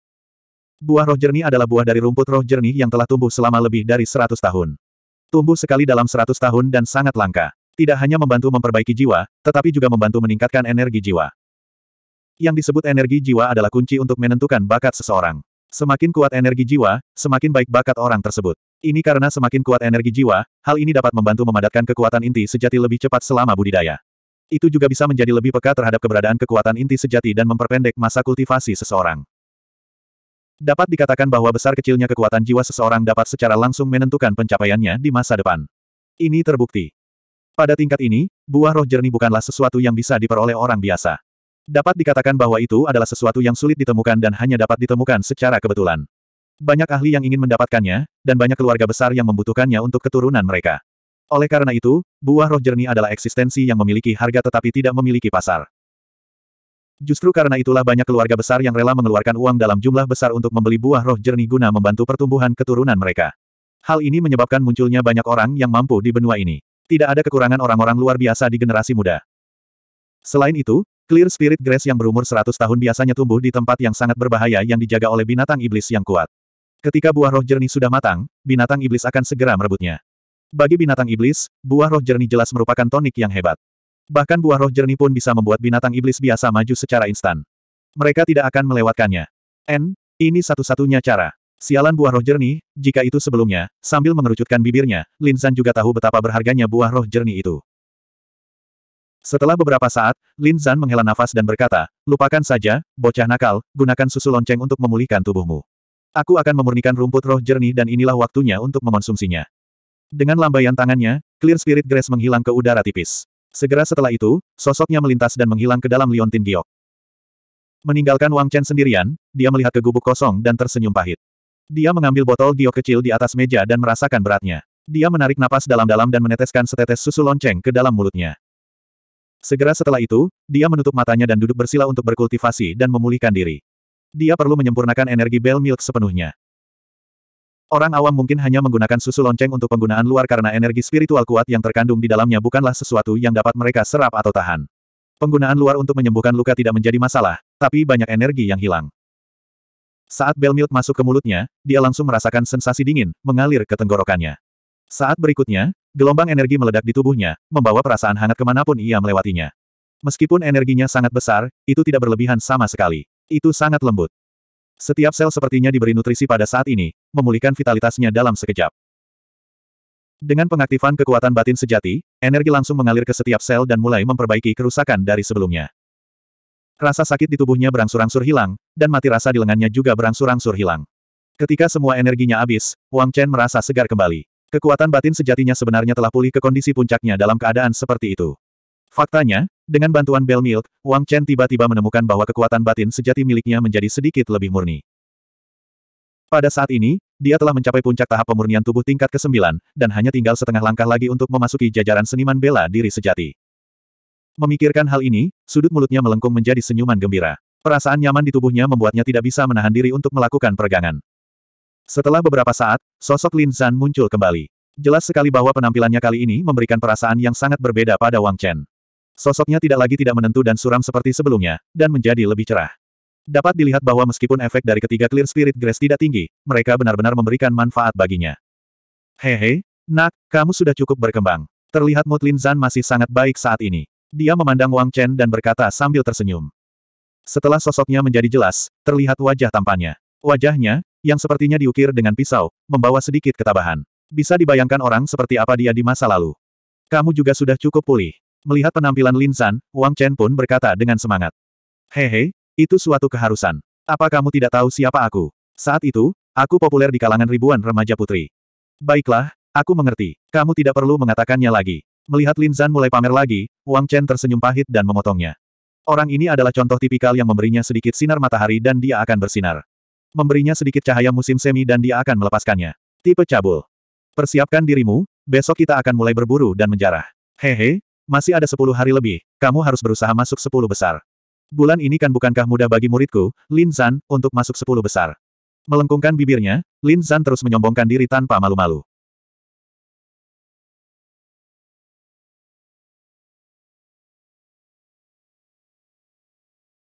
Buah roh jernih adalah buah dari rumput roh jernih yang telah tumbuh selama lebih dari seratus tahun. Tumbuh sekali dalam seratus tahun dan sangat langka. Tidak hanya membantu memperbaiki jiwa, tetapi juga membantu meningkatkan energi jiwa. Yang disebut energi jiwa adalah kunci untuk menentukan bakat seseorang. Semakin kuat energi jiwa, semakin baik bakat orang tersebut. Ini karena semakin kuat energi jiwa, hal ini dapat membantu memadatkan kekuatan inti sejati lebih cepat selama budidaya. Itu juga bisa menjadi lebih peka terhadap keberadaan kekuatan inti sejati dan memperpendek masa kultivasi seseorang. Dapat dikatakan bahwa besar kecilnya kekuatan jiwa seseorang dapat secara langsung menentukan pencapaiannya di masa depan. Ini terbukti. Pada tingkat ini, buah roh jernih bukanlah sesuatu yang bisa diperoleh orang biasa. Dapat dikatakan bahwa itu adalah sesuatu yang sulit ditemukan dan hanya dapat ditemukan secara kebetulan. Banyak ahli yang ingin mendapatkannya, dan banyak keluarga besar yang membutuhkannya untuk keturunan mereka. Oleh karena itu, buah roh jernih adalah eksistensi yang memiliki harga tetapi tidak memiliki pasar. Justru karena itulah banyak keluarga besar yang rela mengeluarkan uang dalam jumlah besar untuk membeli buah roh jernih guna membantu pertumbuhan keturunan mereka. Hal ini menyebabkan munculnya banyak orang yang mampu di benua ini. Tidak ada kekurangan orang-orang luar biasa di generasi muda. Selain itu, Clear Spirit Grace yang berumur 100 tahun biasanya tumbuh di tempat yang sangat berbahaya yang dijaga oleh binatang iblis yang kuat. Ketika buah roh jernih sudah matang, binatang iblis akan segera merebutnya. Bagi binatang iblis, buah roh jernih jelas merupakan tonik yang hebat. Bahkan buah roh jernih pun bisa membuat binatang iblis biasa maju secara instan. Mereka tidak akan melewatkannya. N, ini satu-satunya cara. Sialan buah roh jernih, jika itu sebelumnya, sambil mengerucutkan bibirnya, Linzan juga tahu betapa berharganya buah roh jernih itu. Setelah beberapa saat, Linzan menghela nafas dan berkata, lupakan saja, bocah nakal, gunakan susu lonceng untuk memulihkan tubuhmu. Aku akan memurnikan rumput roh jernih dan inilah waktunya untuk mengonsumsinya. Dengan lambaian tangannya, Clear Spirit Grace menghilang ke udara tipis. Segera setelah itu, sosoknya melintas dan menghilang ke dalam liontin giok. Meninggalkan Wang Chen sendirian, dia melihat ke gubuk kosong dan tersenyum pahit. Dia mengambil botol giok kecil di atas meja dan merasakan beratnya. Dia menarik napas dalam-dalam dan meneteskan setetes susu lonceng ke dalam mulutnya. Segera setelah itu, dia menutup matanya dan duduk bersila untuk berkultivasi dan memulihkan diri dia perlu menyempurnakan energi Bell Milk sepenuhnya. Orang awam mungkin hanya menggunakan susu lonceng untuk penggunaan luar karena energi spiritual kuat yang terkandung di dalamnya bukanlah sesuatu yang dapat mereka serap atau tahan. Penggunaan luar untuk menyembuhkan luka tidak menjadi masalah, tapi banyak energi yang hilang. Saat Bell Milk masuk ke mulutnya, dia langsung merasakan sensasi dingin, mengalir ke tenggorokannya. Saat berikutnya, gelombang energi meledak di tubuhnya, membawa perasaan hangat kemanapun ia melewatinya. Meskipun energinya sangat besar, itu tidak berlebihan sama sekali. Itu sangat lembut. Setiap sel sepertinya diberi nutrisi pada saat ini, memulihkan vitalitasnya dalam sekejap. Dengan pengaktifan kekuatan batin sejati, energi langsung mengalir ke setiap sel dan mulai memperbaiki kerusakan dari sebelumnya. Rasa sakit di tubuhnya berangsur-angsur hilang, dan mati rasa di lengannya juga berangsur-angsur hilang. Ketika semua energinya habis, Wang Chen merasa segar kembali. Kekuatan batin sejatinya sebenarnya telah pulih ke kondisi puncaknya dalam keadaan seperti itu. Faktanya, dengan bantuan Bell Milk, Wang Chen tiba-tiba menemukan bahwa kekuatan batin sejati miliknya menjadi sedikit lebih murni. Pada saat ini, dia telah mencapai puncak tahap pemurnian tubuh tingkat ke-9, dan hanya tinggal setengah langkah lagi untuk memasuki jajaran seniman bela diri sejati. Memikirkan hal ini, sudut mulutnya melengkung menjadi senyuman gembira. Perasaan nyaman di tubuhnya membuatnya tidak bisa menahan diri untuk melakukan peregangan. Setelah beberapa saat, sosok Lin Zan muncul kembali. Jelas sekali bahwa penampilannya kali ini memberikan perasaan yang sangat berbeda pada Wang Chen. Sosoknya tidak lagi tidak menentu dan suram seperti sebelumnya, dan menjadi lebih cerah. Dapat dilihat bahwa meskipun efek dari ketiga Clear Spirit Grace tidak tinggi, mereka benar-benar memberikan manfaat baginya. Hehe, nak, kamu sudah cukup berkembang. Terlihat Mutlin Zan masih sangat baik saat ini. Dia memandang Wang Chen dan berkata sambil tersenyum. Setelah sosoknya menjadi jelas, terlihat wajah tampannya. Wajahnya, yang sepertinya diukir dengan pisau, membawa sedikit ketabahan. Bisa dibayangkan orang seperti apa dia di masa lalu. Kamu juga sudah cukup pulih. Melihat penampilan Lin San, Wang Chen pun berkata dengan semangat. Hehe, itu suatu keharusan. Apa kamu tidak tahu siapa aku? Saat itu, aku populer di kalangan ribuan remaja putri. Baiklah, aku mengerti. Kamu tidak perlu mengatakannya lagi. Melihat Lin San mulai pamer lagi, Wang Chen tersenyum pahit dan memotongnya. Orang ini adalah contoh tipikal yang memberinya sedikit sinar matahari dan dia akan bersinar. Memberinya sedikit cahaya musim semi dan dia akan melepaskannya. Tipe cabul. Persiapkan dirimu, besok kita akan mulai berburu dan menjarah. Hehe, masih ada sepuluh hari lebih, kamu harus berusaha masuk sepuluh besar. Bulan ini kan bukankah mudah bagi muridku, Lin Zhan, untuk masuk sepuluh besar. Melengkungkan bibirnya, Lin Zhan terus menyombongkan diri tanpa malu-malu.